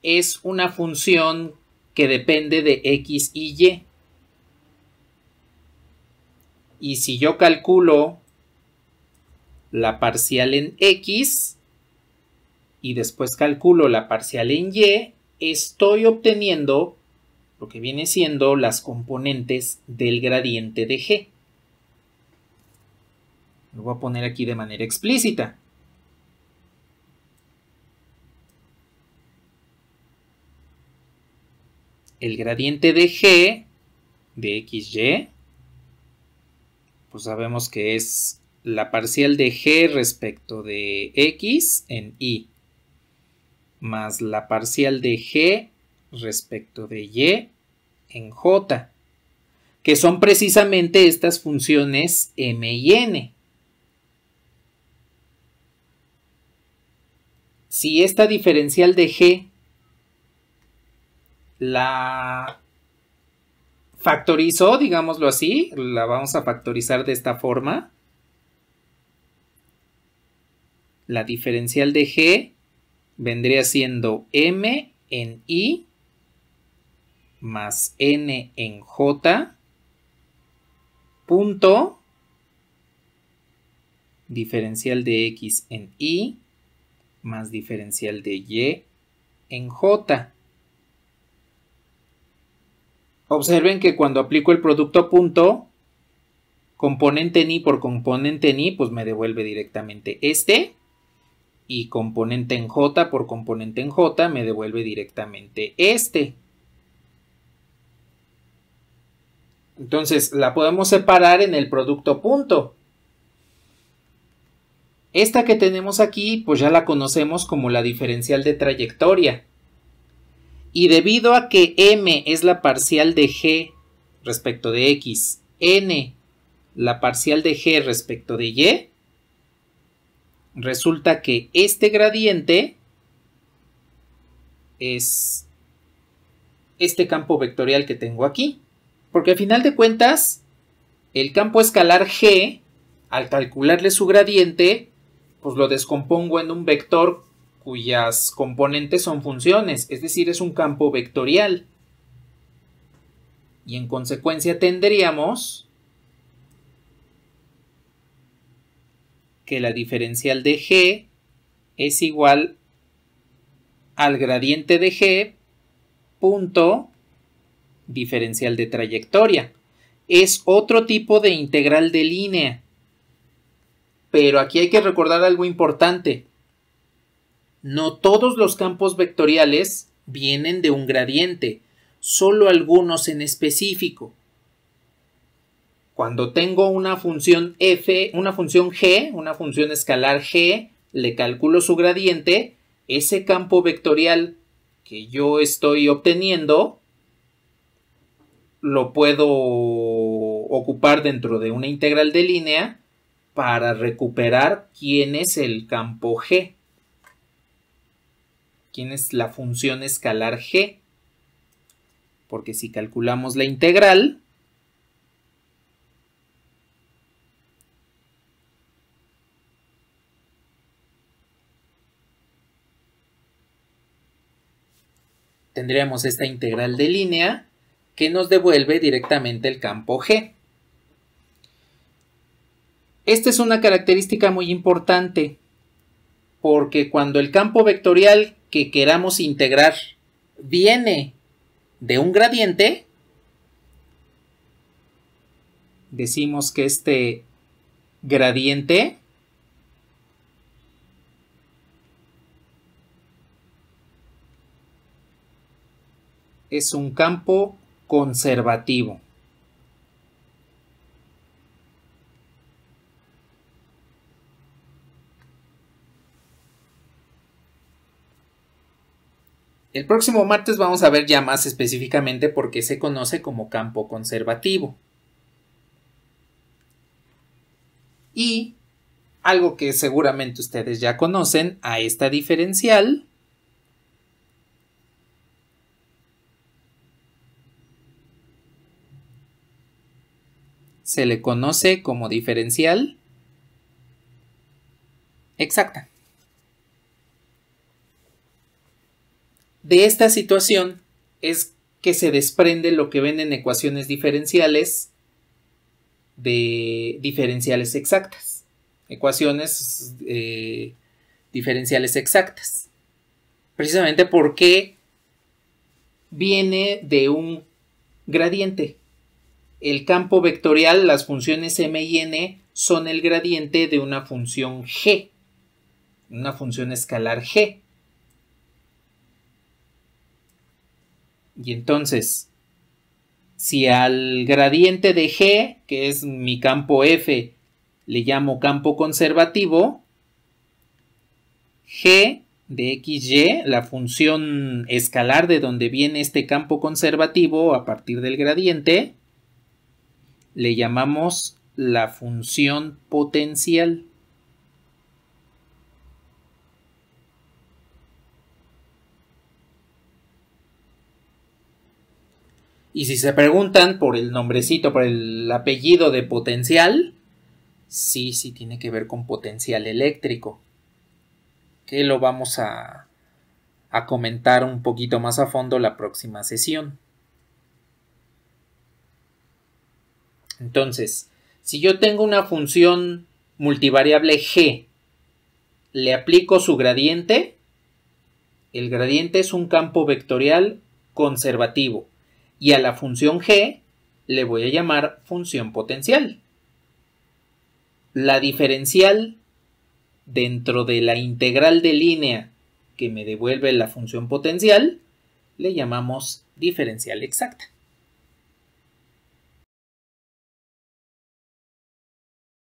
es una función que depende de x y y. Y si yo calculo la parcial en X y después calculo la parcial en Y, estoy obteniendo lo que viene siendo las componentes del gradiente de G. Lo voy a poner aquí de manera explícita. El gradiente de G de XY, pues sabemos que es la parcial de g respecto de x en y más la parcial de g respecto de y en j, que son precisamente estas funciones m y n. Si esta diferencial de g la factorizó, digámoslo así, la vamos a factorizar de esta forma, la diferencial de g vendría siendo m en i más n en j punto diferencial de x en I más diferencial de y en j. Observen que cuando aplico el producto punto, componente en i por componente en i, pues me devuelve directamente este y componente en J por componente en J me devuelve directamente este. Entonces la podemos separar en el producto punto. Esta que tenemos aquí pues ya la conocemos como la diferencial de trayectoria. Y debido a que m es la parcial de g respecto de x, n la parcial de g respecto de y, resulta que este gradiente es este campo vectorial que tengo aquí. Porque al final de cuentas, el campo escalar G, al calcularle su gradiente, pues lo descompongo en un vector cuyas componentes son funciones, es decir, es un campo vectorial. Y en consecuencia tendríamos que la diferencial de g es igual al gradiente de g punto diferencial de trayectoria. Es otro tipo de integral de línea. Pero aquí hay que recordar algo importante. No todos los campos vectoriales vienen de un gradiente, solo algunos en específico. Cuando tengo una función f, una función g, una función escalar g, le calculo su gradiente, ese campo vectorial que yo estoy obteniendo lo puedo ocupar dentro de una integral de línea para recuperar quién es el campo g, quién es la función escalar g, porque si calculamos la integral, tendríamos esta integral de línea que nos devuelve directamente el campo G. Esta es una característica muy importante porque cuando el campo vectorial que queramos integrar viene de un gradiente, decimos que este gradiente es un campo conservativo. El próximo martes vamos a ver ya más específicamente por qué se conoce como campo conservativo. Y algo que seguramente ustedes ya conocen a esta diferencial se le conoce como diferencial exacta. De esta situación es que se desprende lo que ven en ecuaciones diferenciales de diferenciales exactas. Ecuaciones eh, diferenciales exactas. Precisamente porque viene de un gradiente el campo vectorial, las funciones m y n son el gradiente de una función g, una función escalar g. Y entonces, si al gradiente de g, que es mi campo f, le llamo campo conservativo, g de y, la función escalar de donde viene este campo conservativo a partir del gradiente, le llamamos la función potencial. Y si se preguntan por el nombrecito, por el apellido de potencial, sí, sí tiene que ver con potencial eléctrico. Que lo vamos a, a comentar un poquito más a fondo la próxima sesión. Entonces, si yo tengo una función multivariable g, le aplico su gradiente, el gradiente es un campo vectorial conservativo y a la función g le voy a llamar función potencial. La diferencial dentro de la integral de línea que me devuelve la función potencial le llamamos diferencial exacta.